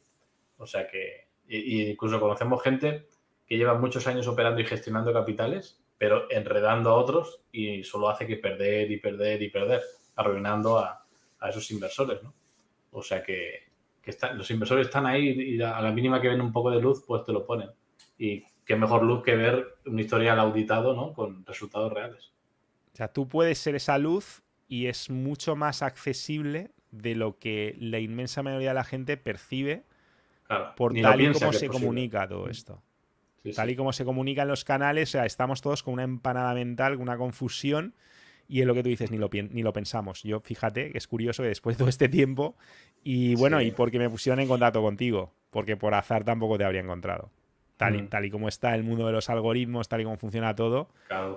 O sea que, incluso conocemos gente que lleva muchos años operando y gestionando capitales, pero enredando a otros y solo hace que perder y perder y perder, arruinando a, esos inversores, ¿no? O sea que, están, los inversores están ahí y a la mínima que ven un poco de luz, pues te lo ponen. Y qué mejor luz que ver un historial auditado, ¿no? Con resultados reales. O sea, tú puedes ser esa luz y es mucho más accesible de lo que la inmensa mayoría de la gente percibe por tal y como se comunica todo mm. esto. tal y como se comunican los canales, o sea, estamos todos con una empanada mental, con una confusión, y es lo que tú dices, ni lo, ni lo pensamos. Yo, fíjate, es curioso que después de todo este tiempo, y bueno, y porque me pusieron en contacto contigo, porque por azar tampoco te habría encontrado. Mm. tal y, como está el mundo de los algoritmos, tal y como funciona todo,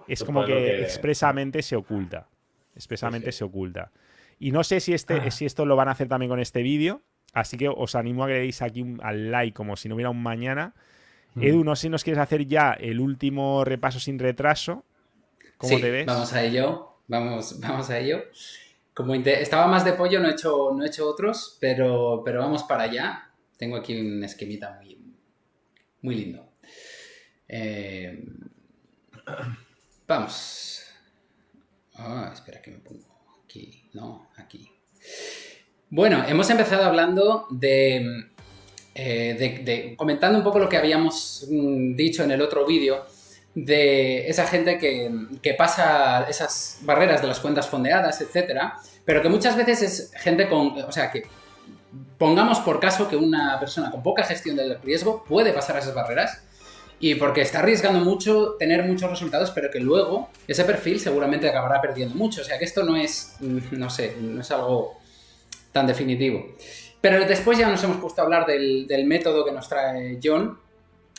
es como que, expresamente se oculta. Expresamente se oculta. Y no sé si, este, ah. si esto lo van a hacer también con este vídeo, así que os animo a que le deis aquí al like como si no hubiera un mañana. Mm. Edu, no sé si nos quieres hacer ya el último repaso sin retraso. ¿Cómo te ves? Vamos a ello, vamos, vamos a ello. Como estaba más de pollo, no he hecho, no he hecho otros, pero, pero vamos para allá. Tengo aquí un esquemita muy, muy lindo. Eh, vamos. Ah, espera que me pongo aquí. No, aquí. Bueno, hemos empezado hablando de, eh, de, comentando un poco lo que habíamos mm, dicho en el otro vídeo de esa gente que, que, pasa esas barreras de las cuentas fondeadas, etcétera, pero que muchas veces es gente con, o sea, que pongamos por caso que una persona con poca gestión del riesgo puede pasar a esas barreras y porque está arriesgando mucho, tener muchos resultados, pero que luego ese perfil seguramente acabará perdiendo mucho. O sea que esto no es, mm, no sé, no es algo tan definitivo. Pero después ya nos hemos puesto a hablar del, método que nos trae John,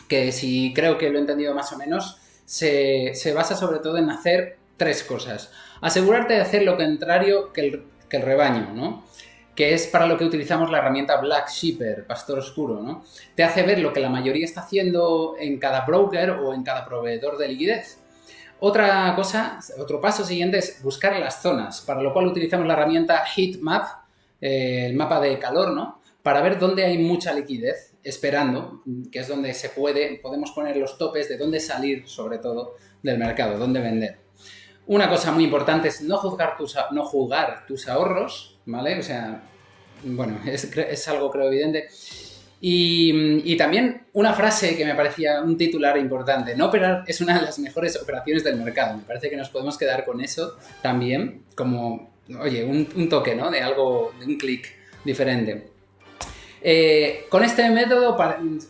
que si creo que lo he entendido más o menos, se, se basa sobre todo en hacer tres cosas. Asegurarte de hacer lo contrario que que el rebaño, ¿no? que es para lo que utilizamos la herramienta Black Shipper, Pastor Oscuro, ¿no? Te hace ver lo que la mayoría está haciendo en cada broker o en cada proveedor de liquidez. Otra cosa, otro paso siguiente es buscar las zonas, para lo cual utilizamos la herramienta Heat Map, eh, el mapa de calor, ¿no? Para ver dónde hay mucha liquidez esperando, que es donde se puede, podemos poner los topes de dónde salir, sobre todo, del mercado, dónde vender. Una cosa muy importante es no, juzgar tus, no jugar tus ahorros ¿vale? O sea, bueno, es, algo creo evidente. Y, también una frase que me parecía un titular importante, no operar es una de las mejores operaciones del mercado, me parece que nos podemos quedar con eso también, como, oye, un, toque, ¿no? De algo, de un clic diferente. Eh, con este método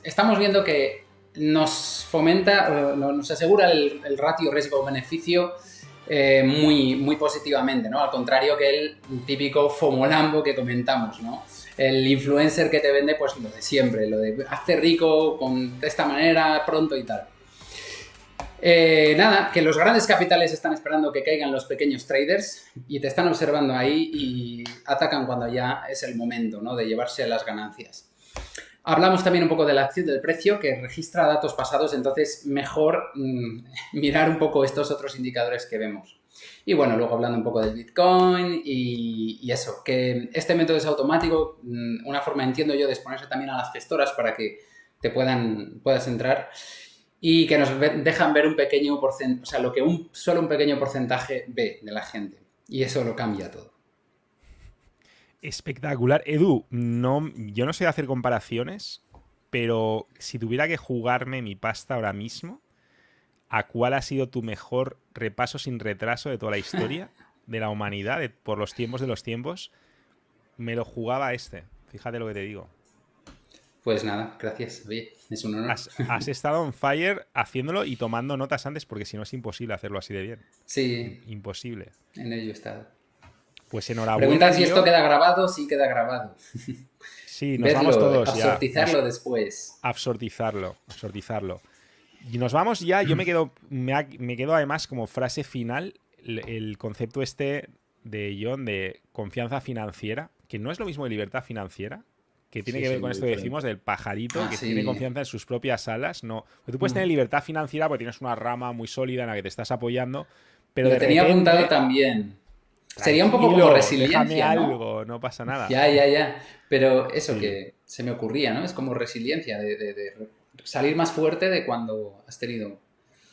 estamos viendo que nos fomenta, nos asegura el ratio riesgo-beneficio eh, muy, muy positivamente, ¿no? Al contrario que el típico fomolambo que comentamos, El influencer que te vende pues lo de siempre, lo de hazte rico con, de esta manera pronto y tal. Eh, nada, que los grandes capitales están esperando que caigan los pequeños traders y te están observando ahí y atacan cuando ya es el momento, ¿no? De llevarse las ganancias. Hablamos también un poco de la acción del precio que registra datos pasados, entonces mejor mm, mirar un poco estos otros indicadores que vemos. Y bueno, luego hablando un poco del Bitcoin y, eso, que este método es automático, mm, una forma entiendo yo de exponerse también a las gestoras para que te puedan, puedas entrar y que nos dejan ver un pequeño porcentaje, o sea, lo que un, solo un pequeño porcentaje ve de la gente. Y eso lo cambia todo. Espectacular. Edu, no, yo no sé hacer comparaciones, pero si tuviera que jugarme mi pasta ahora mismo, ¿a cuál ha sido tu mejor repaso sin retraso de toda la historia de la humanidad, por los tiempos de los tiempos? Me lo jugaba este. Fíjate lo que te digo. Pues nada, gracias. Oye, es un honor. Has, has, estado on fire haciéndolo y tomando notas antes, porque si no es imposible hacerlo así de bien. Sí. Imposible. En ello he estado. Pues enhorabuena. Preguntan si esto queda grabado, sí queda grabado. Sí, nos vamos todos absortizarlo después. Absortizarlo, absortizarlo. Y nos vamos ya, yo me quedo, me, quedo además como frase final el, concepto este de John de confianza financiera, que no es lo mismo de libertad financiera, que tiene que ver con esto que decimos del pajarito, ah, que tiene confianza en sus propias alas. No, tú puedes mm. tener libertad financiera porque tienes una rama muy sólida en la que te estás apoyando, pero... tenía apuntado también Sería un poco como resiliencia. algo, ¿no? pasa nada. Ya, ya, ya. Pero eso que se me ocurría, ¿no? Es como resiliencia, de, salir más fuerte de cuando has tenido.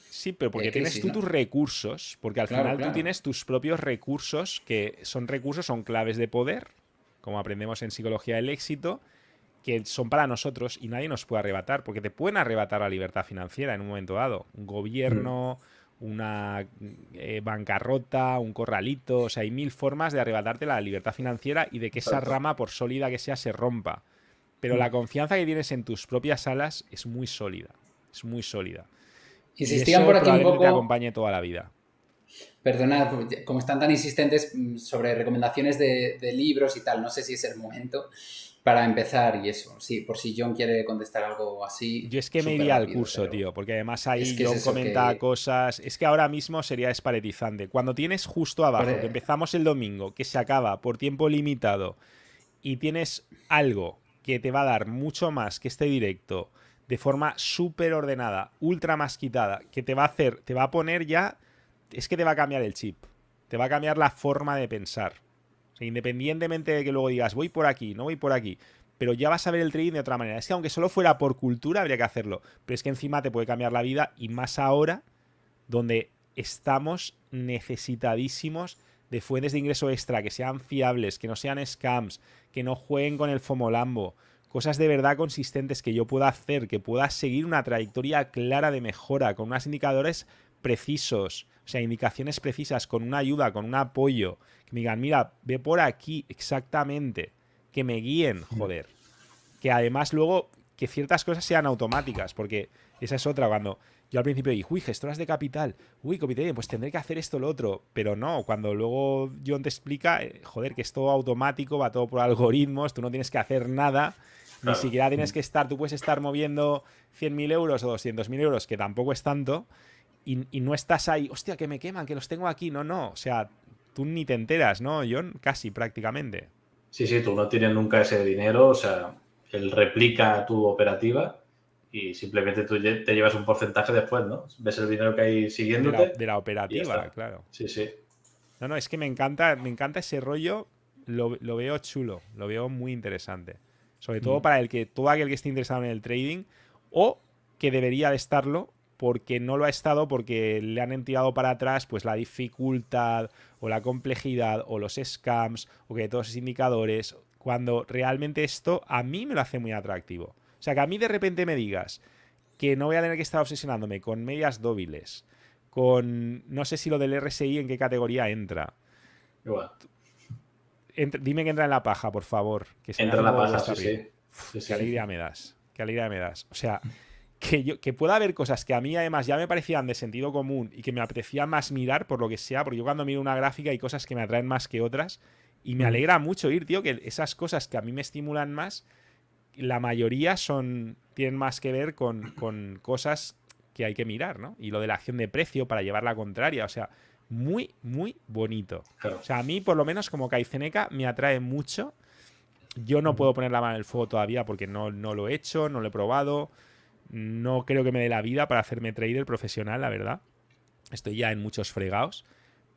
Sí, pero porque eh, tienes tú tus recursos, porque al final tú tienes tus propios recursos, que son recursos, son claves de poder, como aprendemos en psicología del éxito, que son para nosotros y nadie nos puede arrebatar, porque te pueden arrebatar la libertad financiera en un momento dado. Un gobierno. Mm una eh, bancarrota, un corralito, o sea, hay mil formas de arrebatarte la libertad financiera y de que esa rama, por sólida que sea, se rompa. Pero la mm. confianza que tienes en tus propias alas es muy sólida, es muy sólida. Y, por aquí un te acompañe toda la vida. Perdona, como están tan insistentes mm, sobre recomendaciones de libros y tal, no sé si es el momento, para empezar y eso. Sí, por si John quiere contestar algo así. Yo es que me iría al curso, tío, porque además ahí John comenta cosas. Es que ahora mismo sería desparetizante. Cuando tienes justo abajo, que empezamos el domingo, que se acaba por tiempo limitado, y tienes algo que te va a dar mucho más que este directo, de forma súper ordenada, ultra más quitada, que te va a hacer, te va a poner ya. Es que te va a cambiar el chip. Te va a cambiar la forma de pensar independientemente de que luego digas, voy por aquí, no voy por aquí, pero ya vas a ver el trading de otra manera. Es que aunque solo fuera por cultura, habría que hacerlo. Pero es que encima te puede cambiar la vida y más ahora, donde estamos necesitadísimos de fuentes de ingreso extra que sean fiables, que no sean scams, que no jueguen con el FOMOLAMBO, cosas de verdad consistentes que yo pueda hacer, que pueda seguir una trayectoria clara de mejora con unos indicadores precisos, o sea, indicaciones precisas, con una ayuda, con un apoyo, que me digan, mira, ve por aquí exactamente, que me guíen, joder. Que además luego, que ciertas cosas sean automáticas, porque esa es otra, cuando yo al principio dije, uy, gestoras de capital, uy, comité, pues tendré que hacer esto lo otro, pero no, cuando luego John te explica, eh, joder, que es todo automático, va todo por algoritmos, tú no tienes que hacer nada. Ni siquiera tienes que estar, tú puedes estar moviendo 100.000 euros o 200.000 euros, que tampoco es tanto, y, no estás ahí, hostia, que me queman, que los tengo aquí. No, no. O sea, tú ni te enteras, ¿no, John? Casi prácticamente. Sí, sí, tú no tienes nunca ese dinero. O sea, él replica tu operativa y simplemente tú te llevas un porcentaje después, ¿no? Ves el dinero que hay siguiéndote. De la, operativa, claro. Sí, sí. No, no, es que me encanta, me encanta ese rollo. Lo, veo chulo, lo veo muy interesante. Sobre todo mm. para el que todo aquel que esté interesado en el trading o que debería de estarlo porque no lo ha estado, porque le han tirado para atrás pues la dificultad o la complejidad o los scams o que todos esos indicadores, cuando realmente esto a mí me lo hace muy atractivo. O sea, que a mí de repente me digas que no voy a tener que estar obsesionándome con medias dóviles, con no sé si lo del RSI en qué categoría entra. Igual. dime que entra en la paja, por favor. Que entra en la paja, sí, sí, me das. Qué alegría me das. O sea, que, pueda haber cosas que a mí además ya me parecían de sentido común y que me apetecía más mirar por lo que sea, porque yo cuando miro una gráfica hay cosas que me atraen más que otras y me mm. alegra mucho ir, tío, que esas cosas que a mí me estimulan más, la mayoría son tienen más que ver con, con cosas que hay que mirar, ¿no? Y lo de la acción de precio para llevar la contraria, o sea, muy, muy bonito. O sea, a mí por lo menos como Caiceneca me atrae mucho. Yo no mm. puedo poner la mano en el fuego todavía porque no, no lo he hecho, no lo he probado. No creo que me dé la vida para hacerme el profesional, la verdad. Estoy ya en muchos fregados.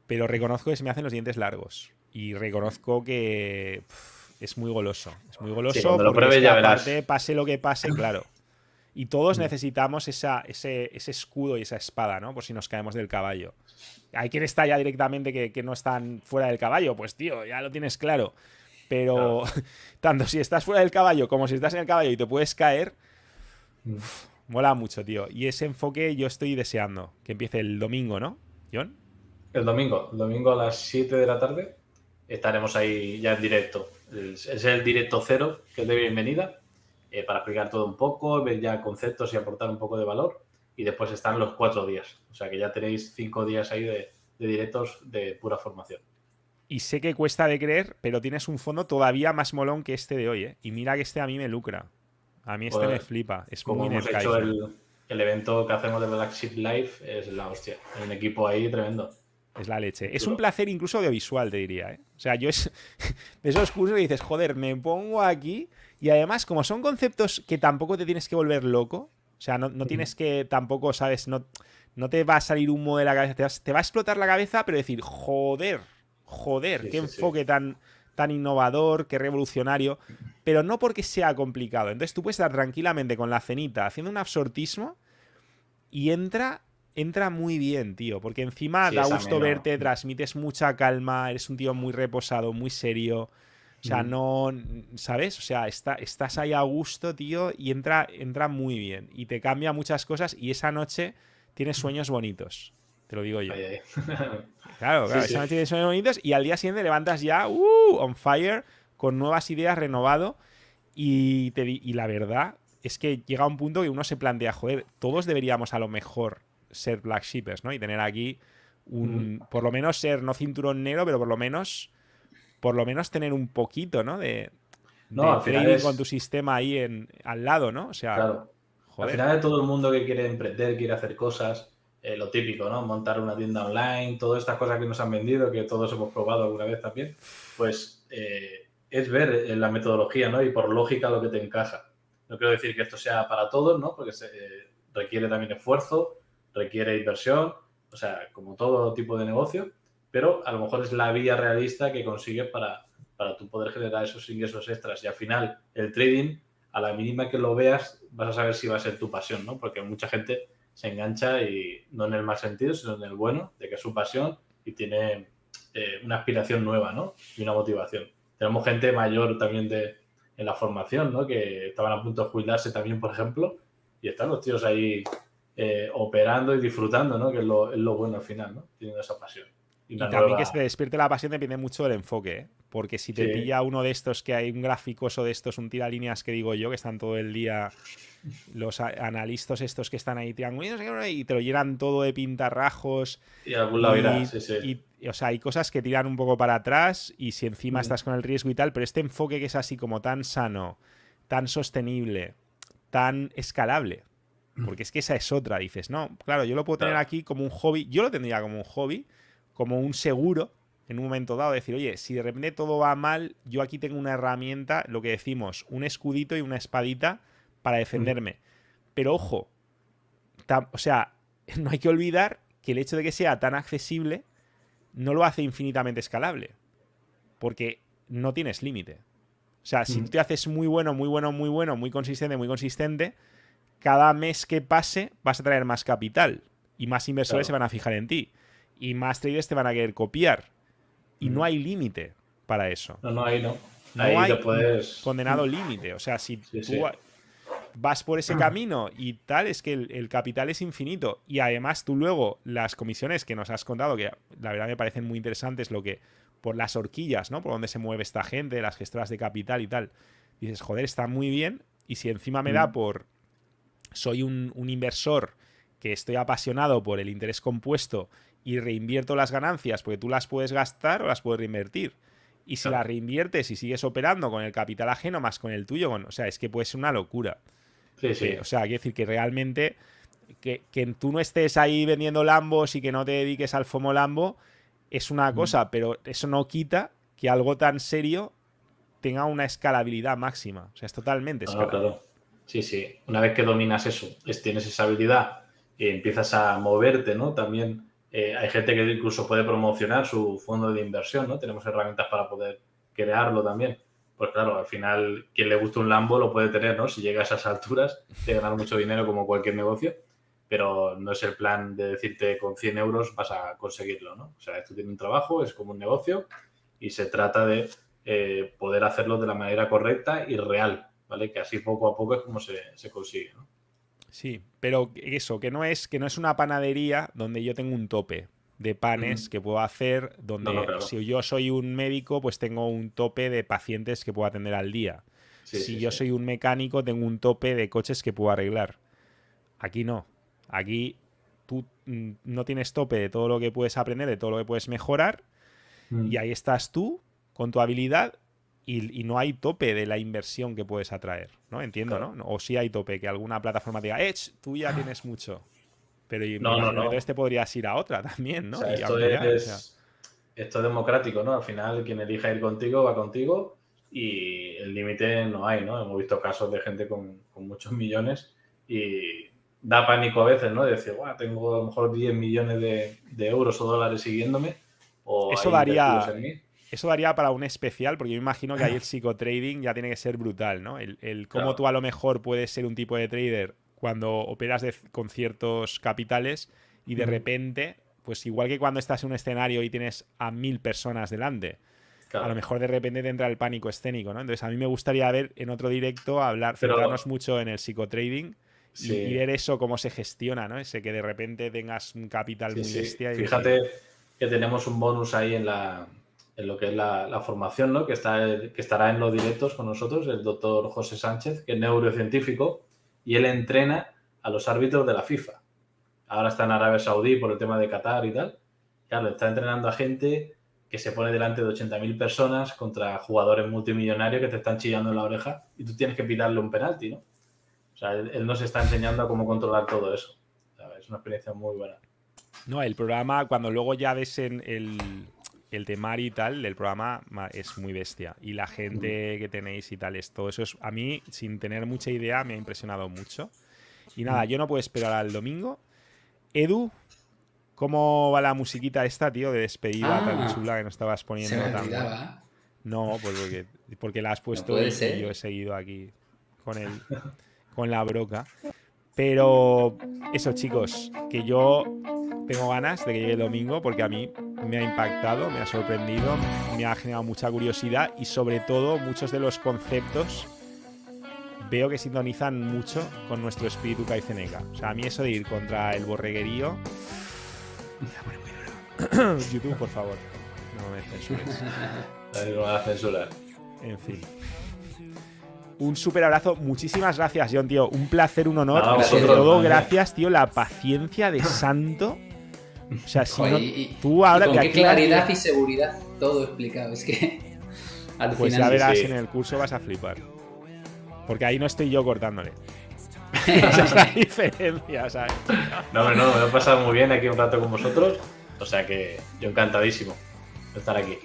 Pero reconozco que se me hacen los dientes largos. Y reconozco que es muy goloso. Es muy goloso. lo pruebes ya verás. pase lo que pase, claro. Y todos mm. necesitamos esa, ese, ese, escudo y esa espada, ¿no? Por si nos caemos del caballo. Hay quien está ya directamente que, no están fuera del caballo, pues tío, ya lo tienes claro. Pero tanto si estás fuera del caballo como si estás en el caballo y te puedes caer, Mm. mola mucho, tío. Y ese enfoque yo estoy deseando. Que empiece el domingo, ¿no, John? El domingo. El domingo a las 7 de la tarde estaremos ahí ya en directo. Es, es el directo cero, que es de bienvenida, eh, para explicar todo un poco, ver ya conceptos y aportar un poco de valor. Y después están los cuatro días. O sea que ya tenéis cinco días ahí de, directos de pura formación. Y sé que cuesta de creer, pero tienes un fondo todavía más molón que este de hoy, ¿eh? Y mira que este a mí me lucra. A mí este pues, me flipa. Es como muy hemos hecho el, evento que hacemos de Black Sheep Live es la hostia. El equipo ahí tremendo. Es la leche. Es un placer incluso audiovisual, te diría. ¿eh? O sea, yo es de esos cursos dices, joder, me pongo aquí. Y además, como son conceptos que tampoco te tienes que volver loco, o sea, no, tienes que tampoco, ¿sabes? No, te va a salir humo de la cabeza, te, va a explotar la cabeza, pero decir, joder, joder, qué enfoque Tan, tan innovador, qué revolucionario pero no porque sea complicado. Entonces tú puedes estar tranquilamente con la cenita haciendo un absortismo y entra, entra muy bien, tío, porque encima da gusto verte, transmites mucha calma, eres un tío muy reposado, muy serio. O sea, no, ¿sabes? O sea, está, estás ahí a gusto, tío, y entra, entra muy bien. Y te cambia muchas cosas y esa noche tienes sueños bonitos. Te lo digo yo. claro, claro, esa noche tienes sueños bonitos y al día siguiente levantas ya, ¡uh! On fire con nuevas ideas, renovado. Y, la verdad es que llega un punto que uno se plantea, joder, todos deberíamos a lo mejor ser Black Shippers, ¿no? Y tener aquí un, por lo menos ser, no cinturón negro, pero por lo menos, por lo menos tener un poquito, ¿no? De, no, con tu sistema ahí en, al lado, ¿no? O sea, claro. Al final de todo el mundo que quiere emprender, quiere hacer cosas, eh, lo típico, ¿no? Montar una tienda online, todas estas cosas que nos han vendido, que todos hemos probado alguna vez también, pues... Eh, es ver eh, la metodología, ¿no? Y por lógica lo que te encaja. No quiero decir que esto sea para todos, ¿no? Porque se, eh, requiere también esfuerzo, requiere inversión, o sea, como todo tipo de negocio, pero a lo mejor es la vía realista que consigues para, para tú poder generar esos ingresos extras. Y al final, el trading, a la mínima que lo veas, vas a saber si va a ser tu pasión, ¿no? Porque mucha gente se engancha y no en el mal sentido, sino en el bueno, de que es su pasión y tiene eh, una aspiración nueva, ¿no? Y una motivación tenemos gente mayor también de, en la formación, ¿no? Que estaban a punto de jubilarse también, por ejemplo, y están los tíos ahí eh, operando y disfrutando, ¿no? Que es lo, bueno al final, ¿no? Tienen esa pasión. Y, también que se despierte la pasión depende mucho del enfoque, ¿eh? porque si te pilla uno de estos que hay un graficoso de estos, un tira líneas que digo yo, que están todo el día los analistas estos que están ahí tirando y te lo llenan todo de pintarrajos y, algún lado irá o sea, hay cosas que tiran un poco para atrás y si encima mm. estás con el riesgo y tal, pero este enfoque que es así como tan sano, tan sostenible, tan escalable, mm. porque es que esa es otra, dices, no, claro, yo lo puedo tener aquí como un hobby, yo lo tendría como un hobby, como un seguro en un momento dado, decir, oye, si de repente todo va mal, yo aquí tengo una herramienta, lo que decimos, un escudito y una espadita para mm. defenderme. Pero ojo, o sea, no hay que olvidar que el hecho de que sea tan accesible no lo hace infinitamente escalable. Porque no tienes límite. O sea, si tú mm. te haces muy bueno, muy bueno, muy bueno, muy consistente, muy consistente, cada mes que pase vas a traer más capital y más inversores se van a fijar en ti y más traders te van a querer copiar. Y no mm. hay límite para eso. No, no, hay, no. no hay condenado límite. O sea, si tú vas por ese mm. camino y tal, es que el, capital es infinito. Y además tú luego las comisiones que nos has contado, que la verdad me parecen muy interesantes, lo que por las horquillas, ¿no? Por donde se mueve esta gente, las gestoras de capital y tal. Dices, joder, está muy bien. Y si encima me da mm. por... Soy un, inversor que estoy apasionado por el interés compuesto y reinvierto las ganancias, porque tú las puedes gastar o las puedes reinvertir. Y si las reinviertes y sigues operando con el capital ajeno más con el tuyo, o sea, es que puede ser una locura. Sí, sí. o sea, quiero decir que realmente que, que, tú no estés ahí vendiendo Lambos y que no te dediques al FOMO Lambo es una mm. cosa, pero eso no quita que algo tan serio tenga una escalabilidad máxima. O sea, es totalmente escalable. Sí, sí. Una vez que dominas eso, es, tienes esa habilidad, y eh, empiezas a moverte, ¿no? También eh, hay gente que incluso puede promocionar su fondo de inversión, ¿no? Tenemos herramientas para poder crearlo también pues claro, al final quien le gusta un Lambo lo puede tener, ¿no? Si llega a esas alturas te ganar mucho dinero como cualquier negocio, pero no es el plan de decirte con 100 euros vas a conseguirlo, ¿no? O sea, esto tiene un trabajo, es como un negocio y se trata de eh, poder hacerlo de la manera correcta y real, ¿vale? Que así poco a poco es como se, se consigue, ¿no? Sí, pero eso, que no es, que no es una panadería donde yo tengo un tope de panes que puedo hacer, donde si yo soy un médico, pues tengo un tope de pacientes que puedo atender al día. si yo soy un mecánico, tengo un tope de coches que puedo arreglar. Aquí no. Aquí tú mm, no tienes tope de todo lo que puedes aprender, de todo lo que puedes mejorar. Mm. Y ahí estás tú con tu habilidad y, no hay tope de la inversión que puedes atraer. ¿no? Entiendo, ¿no? O si hay tope, que alguna plataforma diga, Edge, eh, tú ya tienes mucho. Pero no, no, no. entonces te podrías ir a otra también, ¿no? esto, es, esto, democrático, ¿no? Al final, quien elija ir contigo va contigo y el límite no hay, ¿no? Hemos visto casos de gente con, muchos millones y da pánico a veces, ¿no? De decir, guau tengo a lo mejor 10 millones de, euros o dólares siguiéndome. O Eso daría. Eso daría para un especial, porque yo imagino que ahí el psicotrading ya tiene que ser brutal, ¿no? El, el cómo tú a lo mejor puedes ser un tipo de trader cuando operas con ciertos capitales y de repente, pues igual que cuando estás en un escenario y tienes a mil personas delante, a lo mejor de repente te entra el pánico escénico, ¿no? Entonces a mí me gustaría ver en otro directo hablar, centrarnos mucho en el psicotrading. Y, ver eso cómo se gestiona, ¿no? Ese que de repente tengas un capital muy bestia. Fíjate que tenemos un bonus ahí en, lo que es la, formación, ¿no? Que, está, que estará en los directos con nosotros, el doctor José Sánchez, que es neurocientífico y él entrena a los árbitros de la FIFA. Ahora está en Arabia Saudí por el tema de Qatar y tal. Claro, está entrenando a gente que se pone delante de 80.000 personas contra jugadores multimillonarios que te están chillando en la oreja y tú tienes que pitarle un penalti, ¿no? O sea, él, no nos está enseñando a cómo controlar todo eso. es una experiencia muy buena. No, el programa, cuando luego ya ves en el, el temario y tal del programa es muy bestia. Y la gente que tenéis y tal, esto, eso es, a mí, sin tener mucha idea, me ha impresionado mucho. Y nada, yo no puedo esperar al domingo. Edu, ¿cómo va la musiquita esta, tío, de despedida ah. tan chula que no estabas poniendo? tan No, pues porque, la has puesto y yo he seguido aquí con, el, con la broca. Pero eso, chicos, que yo tengo ganas de que llegue el domingo porque a mí me ha impactado, me ha sorprendido, me ha generado mucha curiosidad y sobre todo muchos de los conceptos veo que sintonizan mucho con nuestro espíritu caiceneca. O sea, a mí eso de ir contra el borreguerío... YouTube, por favor. No me censures. No me va En fin un súper abrazo. Muchísimas gracias, John, tío. Un placer, un honor. Sobre todo, gracias, tío, la paciencia de santo. O sea, si no, tú ahora... con qué claridad y seguridad todo explicado. Es que... Al pues final, ya verás, en el curso vas a flipar. Porque ahí no estoy yo cortándole. Esa es la diferencia, ¿sabes? No, no, no, me he pasado muy bien aquí un rato con vosotros. O sea que yo encantadísimo de estar aquí.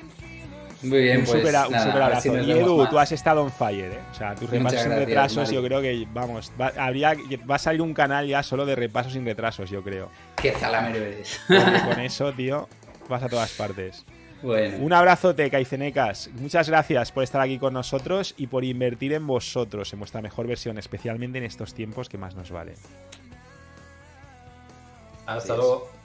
Muy bien, pues, un super abrazo. y Edu, tú has estado en fire, ¿eh? O sea, tus pues repasos sin retrasos, yo creo que, vamos, va, habría, va a salir un canal ya solo de repasos sin retrasos, yo creo. Qué zalamero eres. Con eso, tío, vas a todas partes. Bueno. Un abrazote, Caicenecas. Muchas gracias por estar aquí con nosotros y por invertir en vosotros, en vuestra mejor versión, especialmente en estos tiempos que más nos vale Hasta luego.